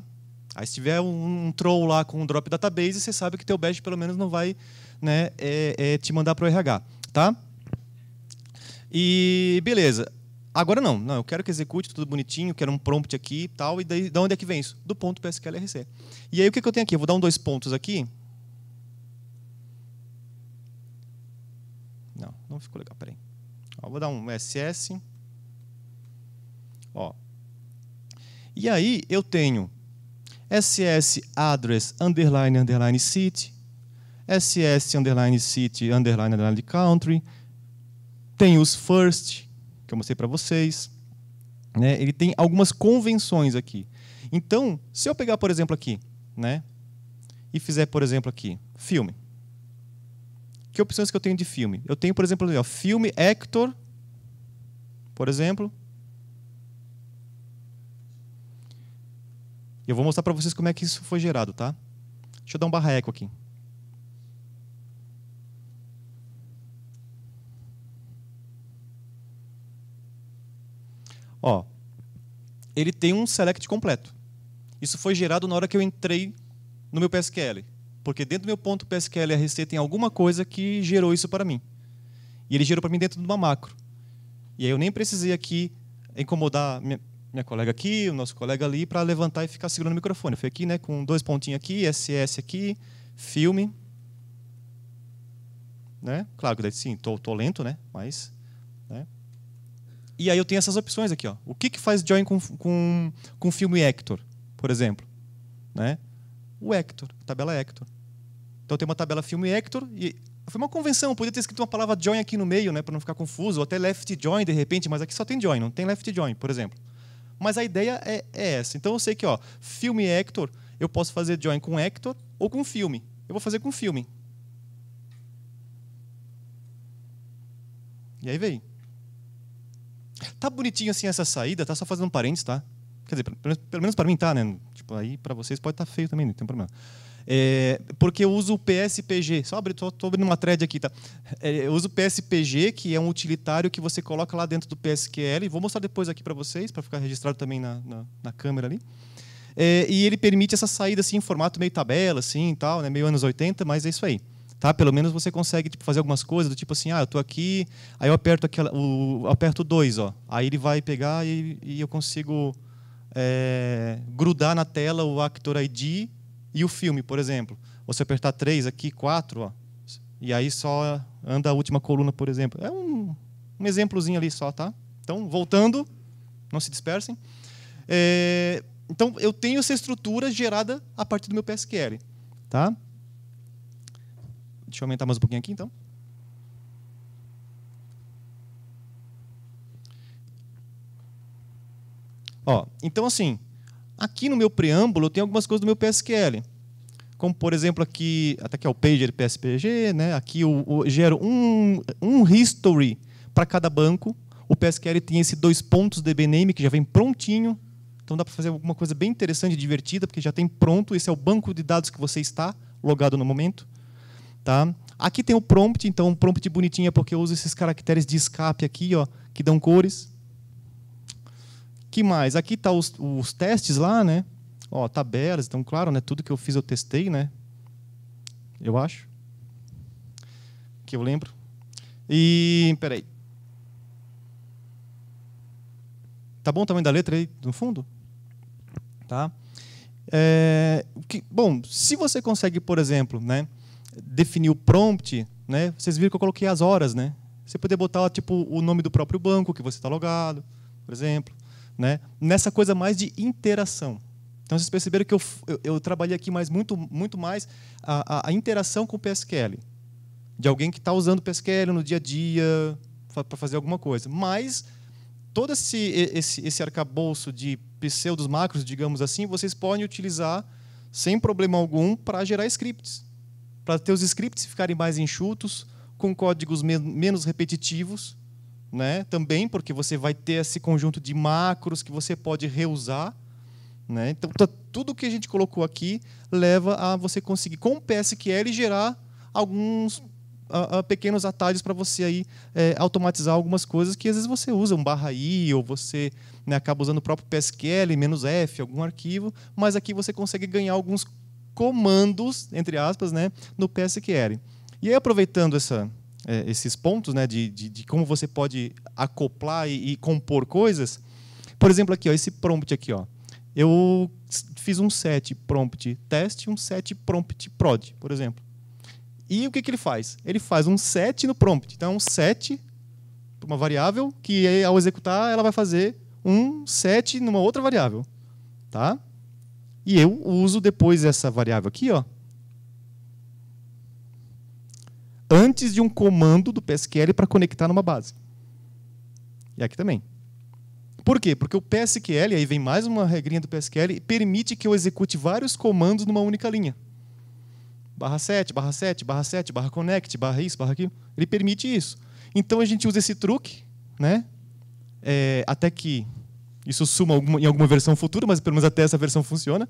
Aí se tiver um, um troll lá com um drop database, você sabe que teu bash pelo menos não vai, né, é, é te mandar para o RH, tá? E beleza. Agora não, não, eu quero que execute tudo bonitinho, quero um prompt aqui e tal, e daí, de onde é que vem isso? Do ponto PSQLRC. E aí o que, que eu tenho aqui? Eu vou dar um dois pontos aqui. Não, não ficou legal, peraí. Ó, vou dar um SS. Ó. E aí eu tenho SS address underline underline city, SS underline city underline underline country, tem os first, que eu mostrei para vocês. Né? Ele tem algumas convenções aqui. Então, se eu pegar, por exemplo, aqui, né? e fizer, por exemplo, aqui, filme. Que opções que eu tenho de filme? Eu tenho, por exemplo, ó, filme Hector, por exemplo. Eu vou mostrar para vocês como é que isso foi gerado, tá? Deixa eu dar um barra eco aqui. Ó, ele tem um select completo. Isso foi gerado na hora que eu entrei no meu PSQL. Porque dentro do meu ponto PSQL RC tem alguma coisa que gerou isso para mim. E ele gerou para mim dentro de uma macro. E aí eu nem precisei aqui incomodar minha, minha colega aqui, o nosso colega ali, para levantar e ficar segurando o microfone. Eu fui aqui né, com dois pontinhos aqui, SS aqui, filme. Né? Claro que sim, estou lento, né? mas... Né? E aí eu tenho essas opções aqui. Ó. O que, que faz join com, com, com filme Hector, por exemplo? Né? O Hector, a tabela Hector. Então tem uma tabela filme Hector e foi uma convenção, podia ter escrito uma palavra join aqui no meio, né, para não ficar confuso, ou até left join de repente, mas aqui só tem join, não tem left join, por exemplo. Mas a ideia é, é essa. Então eu sei que, ó, filme Hector, eu posso fazer join com Hector ou com filme. Eu vou fazer com filme. E aí vem. Tá bonitinho assim essa saída, tá só fazendo um parênteses, tá? Quer dizer, pelo menos para mim tá, né? Tipo, aí para vocês pode estar tá feio também, não tem problema. É, porque eu uso o PSPG. Só abri, tô, tô abrindo uma thread aqui, tá? É, eu uso o PSPG, que é um utilitário que você coloca lá dentro do PSQL. Vou mostrar depois aqui para vocês, para ficar registrado também na, na, na câmera ali. É, e ele permite essa saída assim, em formato meio tabela, assim, tal, né? meio anos 80, mas é isso aí tá? Pelo menos você consegue tipo, fazer algumas coisas, do tipo assim, ah, eu tô aqui, aí eu aperto aquela, o, aperto dois, ó, aí ele vai pegar e, e eu consigo é, grudar na tela o actor ID e o filme, por exemplo. Ou se apertar três aqui, quatro, ó, e aí só anda a última coluna, por exemplo. É um, um exemplozinho ali só, tá? Então, voltando, não se dispersem. É, então, eu tenho essa estrutura gerada a partir do meu PSQL, tá? Deixa eu aumentar mais um pouquinho aqui, então. Ó, então, assim, aqui no meu preâmbulo eu tenho algumas coisas do meu PSQL. Como, por exemplo, aqui, até que é o pager PSPG, né? aqui eu, eu gero um, um history para cada banco. O PSQL tem esse dois pontos name que já vem prontinho. Então dá para fazer alguma coisa bem interessante e divertida, porque já tem pronto. Esse é o banco de dados que você está logado no momento. Tá? Aqui tem o prompt, então um prompt bonitinho é porque eu uso esses caracteres de escape aqui, ó, que dão cores. Que mais? Aqui tá os, os testes lá, né? Ó, tabelas, então claro, né? Tudo que eu fiz eu testei, né? Eu acho que eu lembro. E peraí. Tá bom o tamanho da letra aí no fundo? Tá? É, que, bom, se você consegue, por exemplo, né? definir o prompt, né? Vocês viram que eu coloquei as horas, né? Você poder botar tipo o nome do próprio banco que você está logado, por exemplo, né? Nessa coisa mais de interação. Então vocês perceberam que eu, eu, eu trabalhei aqui mais muito muito mais a, a, a interação com o PSQL, de alguém que está usando o PSQL no dia a dia para fazer alguma coisa. Mas todo esse esse esse arcabouço de pseudos macros, digamos assim, vocês podem utilizar sem problema algum para gerar scripts para ter os scripts ficarem mais enxutos, com códigos men menos repetitivos, né? também, porque você vai ter esse conjunto de macros que você pode reusar. Né? Então, tá, tudo que a gente colocou aqui leva a você conseguir, com o PSQL, gerar alguns a, a pequenos atalhos para você aí é, automatizar algumas coisas que às vezes você usa um barra i ou você né, acaba usando o próprio PSQL menos f algum arquivo mas aqui você consegue ganhar alguns comandos, entre aspas, né, no PSQL. E aí, aproveitando essa, é, esses pontos né, de, de, de, como você pode acoplar e, e, compor coisas, por exemplo, aqui, ó, esse prompt aqui, ó, eu fiz um set prompt test e um set prompt prod, por exemplo. E o que, que ele faz? Ele faz um set no prompt. Então, é um set para uma variável que, ao executar, ela vai fazer um set numa outra variável. Tá? E eu uso depois essa variável aqui, ó. Antes de um comando do PSQL para conectar numa base. E aqui também. Por quê? Porque o PSQL, aí vem mais uma regrinha do PSQL, permite que eu execute vários comandos numa única linha. Barra 7, barra 7, barra 7, barra connect, barra isso, barra aquilo. Ele permite isso. Então a gente usa esse truque, né? É, até que isso suma em alguma versão futura, mas pelo menos até essa versão funciona.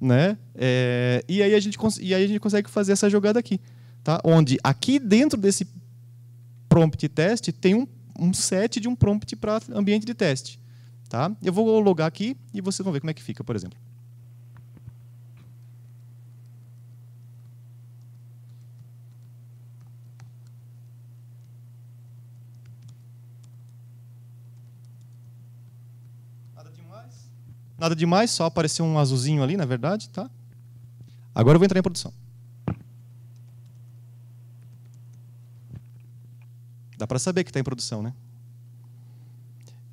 Né? É, e, aí a gente e aí a gente consegue fazer essa jogada aqui. Tá? Onde aqui dentro desse prompt test tem um, um set de um prompt para ambiente de teste. Tá? Eu vou logar aqui e vocês vão ver como é que fica, por exemplo. Nada demais, só apareceu um azulzinho ali, na verdade, tá? Agora eu vou entrar em produção. Dá para saber que está em produção, né?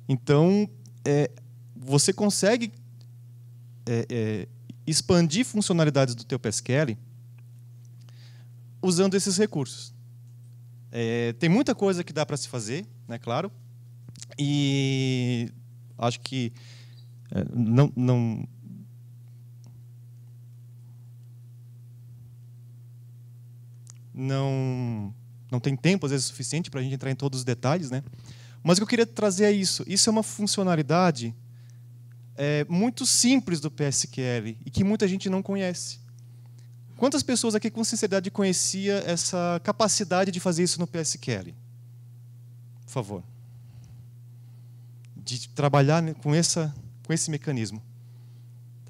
Então, é, você consegue é, é, expandir funcionalidades do teu PSQL usando esses recursos. É, tem muita coisa que dá para se fazer, né? Claro. E acho que é, não, não não não tem tempo às vezes suficiente para a gente entrar em todos os detalhes, né? Mas o que eu queria trazer é isso. Isso é uma funcionalidade é, muito simples do PSQL e que muita gente não conhece. Quantas pessoas aqui com sinceridade conhecia essa capacidade de fazer isso no PSQL? Por favor. De trabalhar né, com essa com esse mecanismo.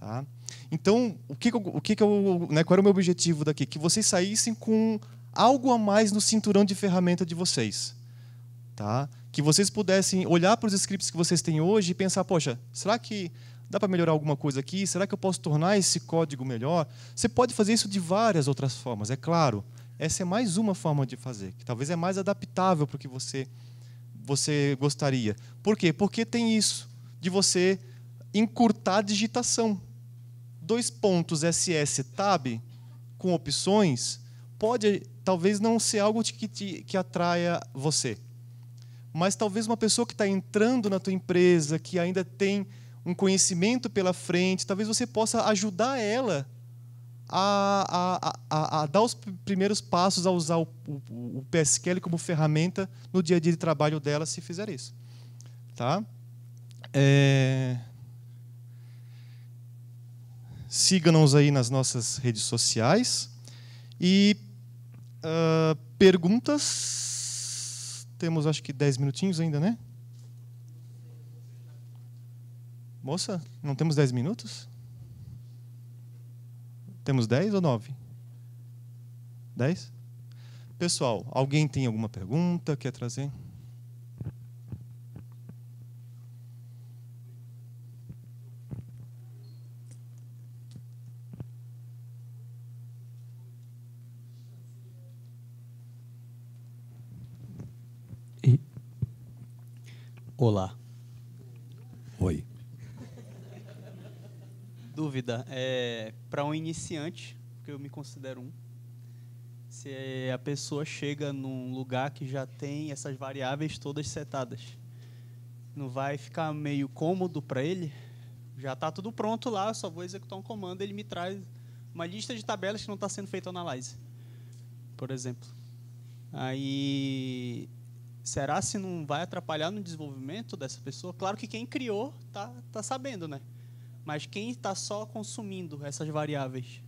Tá? Então, o que, o que eu, né, qual era o meu objetivo daqui? Que vocês saíssem com algo a mais no cinturão de ferramenta de vocês. Tá? Que vocês pudessem olhar para os scripts que vocês têm hoje e pensar, poxa, será que dá para melhorar alguma coisa aqui? Será que eu posso tornar esse código melhor? Você pode fazer isso de várias outras formas, é claro. Essa é mais uma forma de fazer, que talvez é mais adaptável para o que você, você gostaria. Por quê? Porque tem isso de você encurtar a digitação. Dois pontos SS tab com opções pode talvez não ser algo que, te, que atraia você. Mas talvez uma pessoa que está entrando na tua empresa, que ainda tem um conhecimento pela frente, talvez você possa ajudar ela a, a, a, a dar os primeiros passos a usar o, o, o PSQL como ferramenta no dia a dia de trabalho dela, se fizer isso. Tá? É siga-nos aí nas nossas redes sociais. E uh, perguntas. Temos acho que 10 minutinhos ainda, né? Moça, não temos 10 minutos? Temos 10 ou 9? 10? Pessoal, alguém tem alguma pergunta? Quer trazer? Não. Olá. Oi. Dúvida. É, Para um iniciante, porque eu me considero um, se a pessoa chega num lugar que já tem essas variáveis todas setadas. Não vai ficar meio cômodo para ele? Já está tudo pronto lá, só vou executar um comando, ele me traz uma lista de tabelas que não está sendo feita análise, por exemplo. Aí será se não vai atrapalhar no desenvolvimento dessa pessoa? Claro que quem criou tá, tá sabendo, né? Mas quem está só consumindo essas variáveis?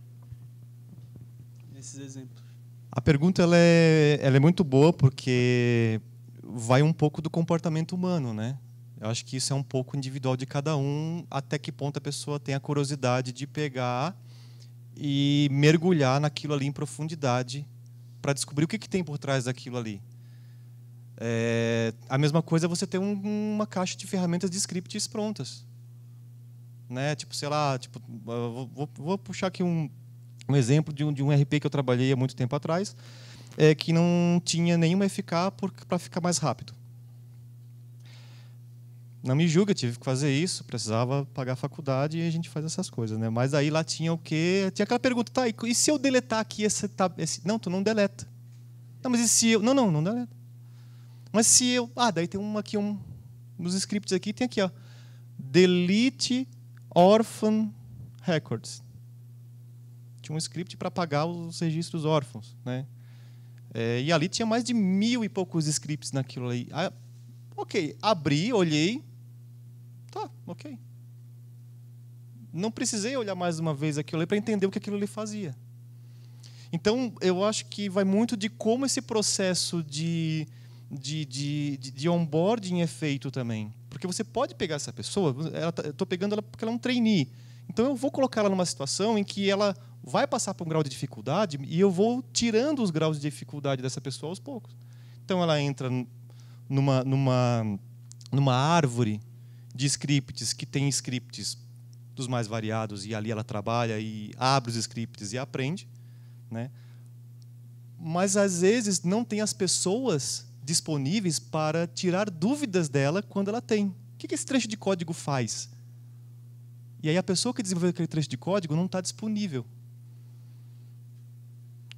Esses exemplos. A pergunta ela é, ela é muito boa porque vai um pouco do comportamento humano, né? Eu acho que isso é um pouco individual de cada um, até que ponto a pessoa tem a curiosidade de pegar e mergulhar naquilo ali em profundidade para descobrir o que, que tem por trás daquilo ali. É, a mesma coisa é você ter um, uma caixa de ferramentas de scripts prontas. Né? Tipo, sei lá, tipo, vou, vou, puxar aqui um, um exemplo de um, de um RP que eu trabalhei há muito tempo atrás, é, que não tinha nenhuma FK para ficar mais rápido. Não me julga, tive que fazer isso, precisava pagar a faculdade e a gente faz essas coisas, né? Mas aí lá tinha o quê? Tinha aquela pergunta, tá, e se eu deletar aqui esse, tab... esse... Não, tu não deleta. Não, mas e se eu... Não, não, não deleta. Mas se eu. Ah, daí tem um aqui, um. Nos scripts aqui tem aqui, ó. Delete Orphan Records. Tinha um script para apagar os registros órfãos. Né? É, e ali tinha mais de mil e poucos scripts naquilo aí Ah, ok, abri, olhei. Tá, ok. Não precisei olhar mais uma vez aquilo ali para entender o que aquilo ali fazia. Então, eu acho que vai muito de como esse processo de de, de, de, onboarding é feito também. Porque você pode pegar essa pessoa, ela, tá, eu estou pegando ela porque ela é um trainee. Então eu vou colocar ela numa situação em que ela vai passar por um grau de dificuldade e eu vou tirando os graus de dificuldade dessa pessoa aos poucos. Então ela entra numa, numa, numa árvore de scripts que tem scripts dos mais variados e ali ela trabalha e abre os scripts e aprende, né? Mas às vezes não tem as pessoas disponíveis para tirar dúvidas dela quando ela tem. O que esse trecho de código faz? E aí a pessoa que desenvolveu aquele trecho de código não está disponível.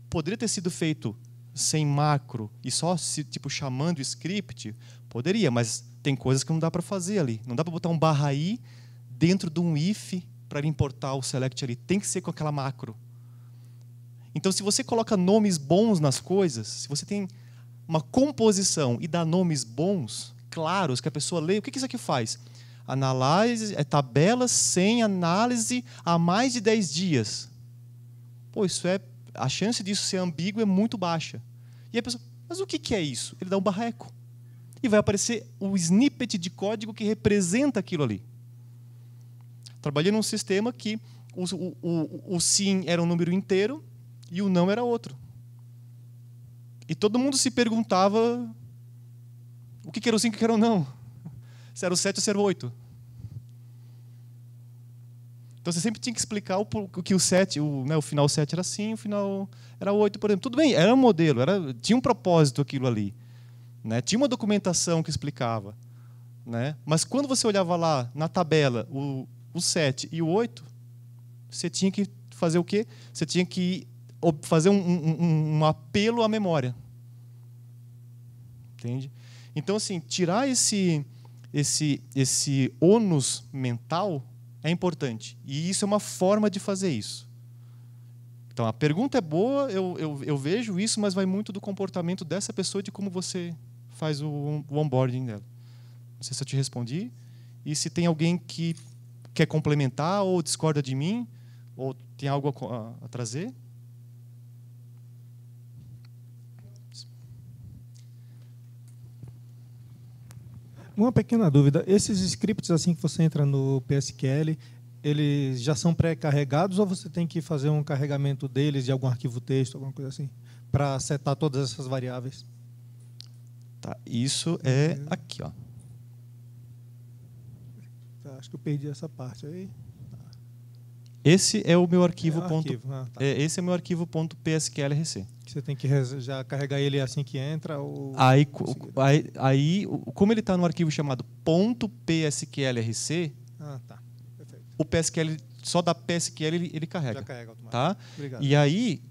Poderia ter sido feito sem macro e só se, tipo chamando o script? Poderia, mas tem coisas que não dá para fazer ali. Não dá para botar um barra i dentro de um if para importar o select ali. Tem que ser com aquela macro. Então, se você coloca nomes bons nas coisas, se você tem uma composição e dá nomes bons, claros, que a pessoa lê, o que isso aqui faz? Análise é, tabelas sem análise há mais de 10 dias. Pô, isso é, a chance disso ser ambíguo é muito baixa. E a pessoa, mas o que é isso? Ele dá um barreco. E vai aparecer o snippet de código que representa aquilo ali. Trabalhei num sistema que o, o, o, o sim era um número inteiro e o não era outro. E todo mundo se perguntava o que, era o 5 e o que, que era o não. Se era o 7 ou se era o 8. Então você sempre tinha que explicar o, que o 7, o, né, o final 7 era assim, o final era 8, por exemplo. Tudo bem, era um modelo, era, tinha um propósito aquilo ali. Né? Tinha uma documentação que explicava. Né? Mas quando você olhava lá na tabela o, o 7 e o 8, você tinha que fazer o quê? Você tinha que fazer um, um, um apelo à memória. Entende? Então, assim, tirar esse, esse, esse ônus mental é importante. E isso é uma forma de fazer isso. Então, a pergunta é boa, eu, eu, eu vejo isso, mas vai muito do comportamento dessa pessoa e de como você faz o, o onboarding dela. Não sei se eu te respondi. E se tem alguém que quer complementar ou discorda de mim, ou tem algo a, a, a trazer? Uma pequena dúvida: esses scripts assim que você entra no PSQL, eles já são pré-carregados ou você tem que fazer um carregamento deles de algum arquivo texto, alguma coisa assim, para setar todas essas variáveis? Tá, isso é uhum. aqui, ó. Tá, acho que eu perdi essa parte aí. Esse é o meu arquivo. É o arquivo. Ponto, ah, tá. É, esse é meu arquivo ponto PSQLRC. Você tem que já carregar ele assim que entra? Ou... Aí, aí, aí, como ele está no arquivo chamado .psqlrc, ah, tá. o PSQL, só da PSQL ele, ele carrega. Já carrega automaticamente. Tá? Obrigado. E aí,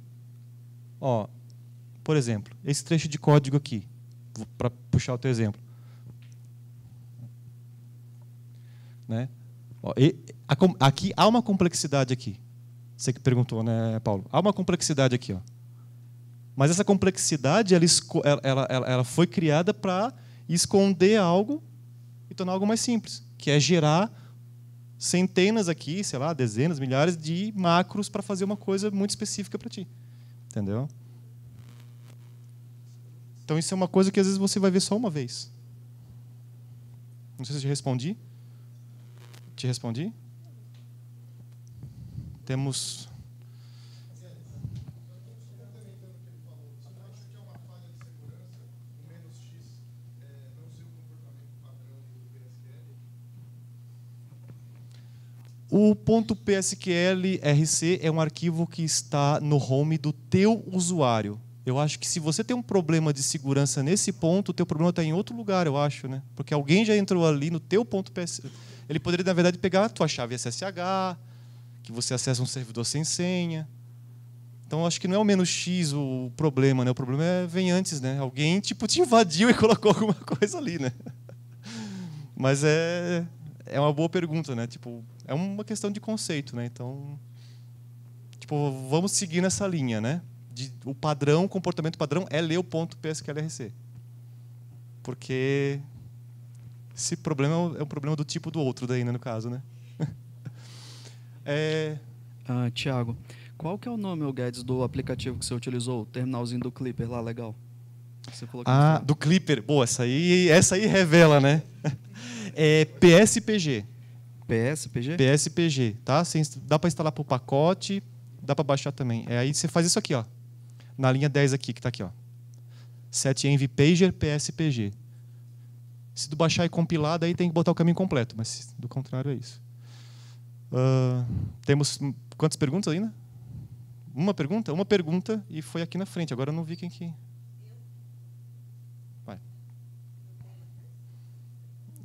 ó, por exemplo, esse trecho de código aqui, para puxar o teu exemplo. Né? Ó, e, a, aqui há uma complexidade aqui. Você que perguntou, né, Paulo? Há uma complexidade aqui, ó. Mas essa complexidade ela, ela, ela, ela foi criada para esconder algo e tornar algo mais simples, que é gerar centenas aqui, sei lá, dezenas, milhares de macros para fazer uma coisa muito específica para ti. Entendeu? Então isso é uma coisa que às vezes você vai ver só uma vez. Não sei se eu te respondi. Te respondi? Temos O .psqlrc é um arquivo que está no home do teu usuário. Eu acho que se você tem um problema de segurança nesse ponto, o teu problema está em outro lugar, eu acho, né? Porque alguém já entrou ali no teu ponto PS... Ele poderia, na verdade, pegar a tua chave SSH, que você acessa um servidor sem senha. Então, eu acho que não é o menos X o problema, né? O problema é, vem antes, né? Alguém, tipo, te invadiu e colocou alguma coisa ali, né? Mas é, é uma boa pergunta, né? Tipo, é uma questão de conceito, né? Então, tipo, vamos seguir nessa linha, né? De, o padrão, o comportamento padrão é ler o ponto PSQLRC. Porque esse problema é, é um problema do tipo do outro daí, né, no caso, né? é... Ah, Tiago, qual que é o nome, o Guedes, do aplicativo que você utilizou, o terminalzinho do Clipper lá, legal? ah, do Clipper. Boa, essa aí, essa aí revela, né? É PSPG. PSPG? PSPG, tá? dá para instalar para o pacote, dá para baixar também. É, aí você faz isso aqui, ó. Na linha 10 aqui, que está aqui, ó. Set pager PSPG. Se tu baixar e compilar, daí tem que botar o caminho completo, mas do contrário é isso. Uh, temos quantas perguntas ainda? Uma pergunta? Uma pergunta e foi aqui na frente. Agora eu não vi quem que...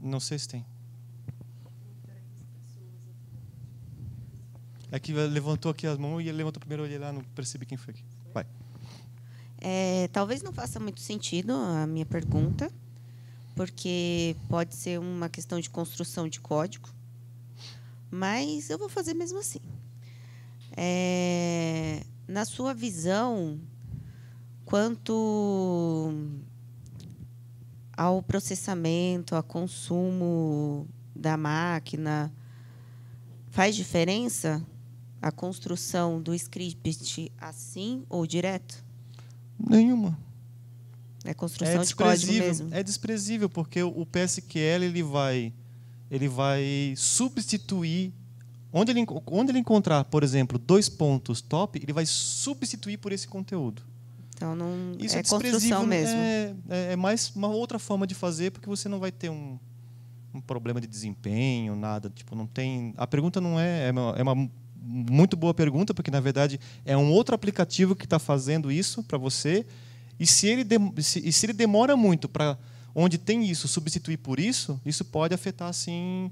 Não sei se tem. É que levantou aqui as mãos e ele levantou primeiro, olhei lá, não percebi quem foi aqui. Vai. É, talvez não faça muito sentido a minha pergunta, porque pode ser uma questão de construção de código, mas eu vou fazer mesmo assim. É, na sua visão, quanto ao processamento, ao consumo da máquina, faz diferença a construção do script assim ou direto? Nenhuma. É construção é de código mesmo. É desprezível porque o PSQL ele vai ele vai substituir onde ele onde ele encontrar, por exemplo, dois pontos top, ele vai substituir por esse conteúdo. Então não Isso é, é construção né? mesmo. É, é, mais uma outra forma de fazer, porque você não vai ter um, um problema de desempenho, nada. Tipo, não tem. A pergunta não é. É uma, é uma muito boa pergunta, porque na verdade é um outro aplicativo que está fazendo isso para você. E se ele, de, se, e se ele demora muito para onde tem isso substituir por isso, isso pode afetar assim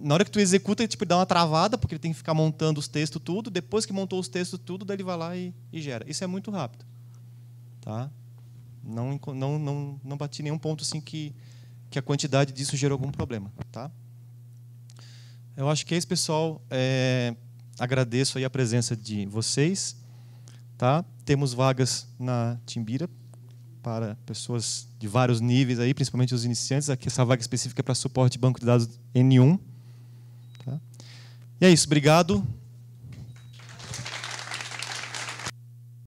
na hora que tu executa, ele tipo, dá uma travada, porque ele tem que ficar montando os textos tudo. Depois que montou os textos tudo, daí ele vai lá e, e gera. Isso é muito rápido. Tá? Não, não, não, não bati nenhum ponto assim que, que a quantidade disso gerou algum problema. Tá? Eu acho que é isso, pessoal. É, agradeço aí a presença de vocês. Tá? Temos vagas na Timbira para pessoas de vários níveis aí, principalmente os iniciantes. Aqui essa vaga específica é para suporte de banco de dados N1. E é isso, obrigado.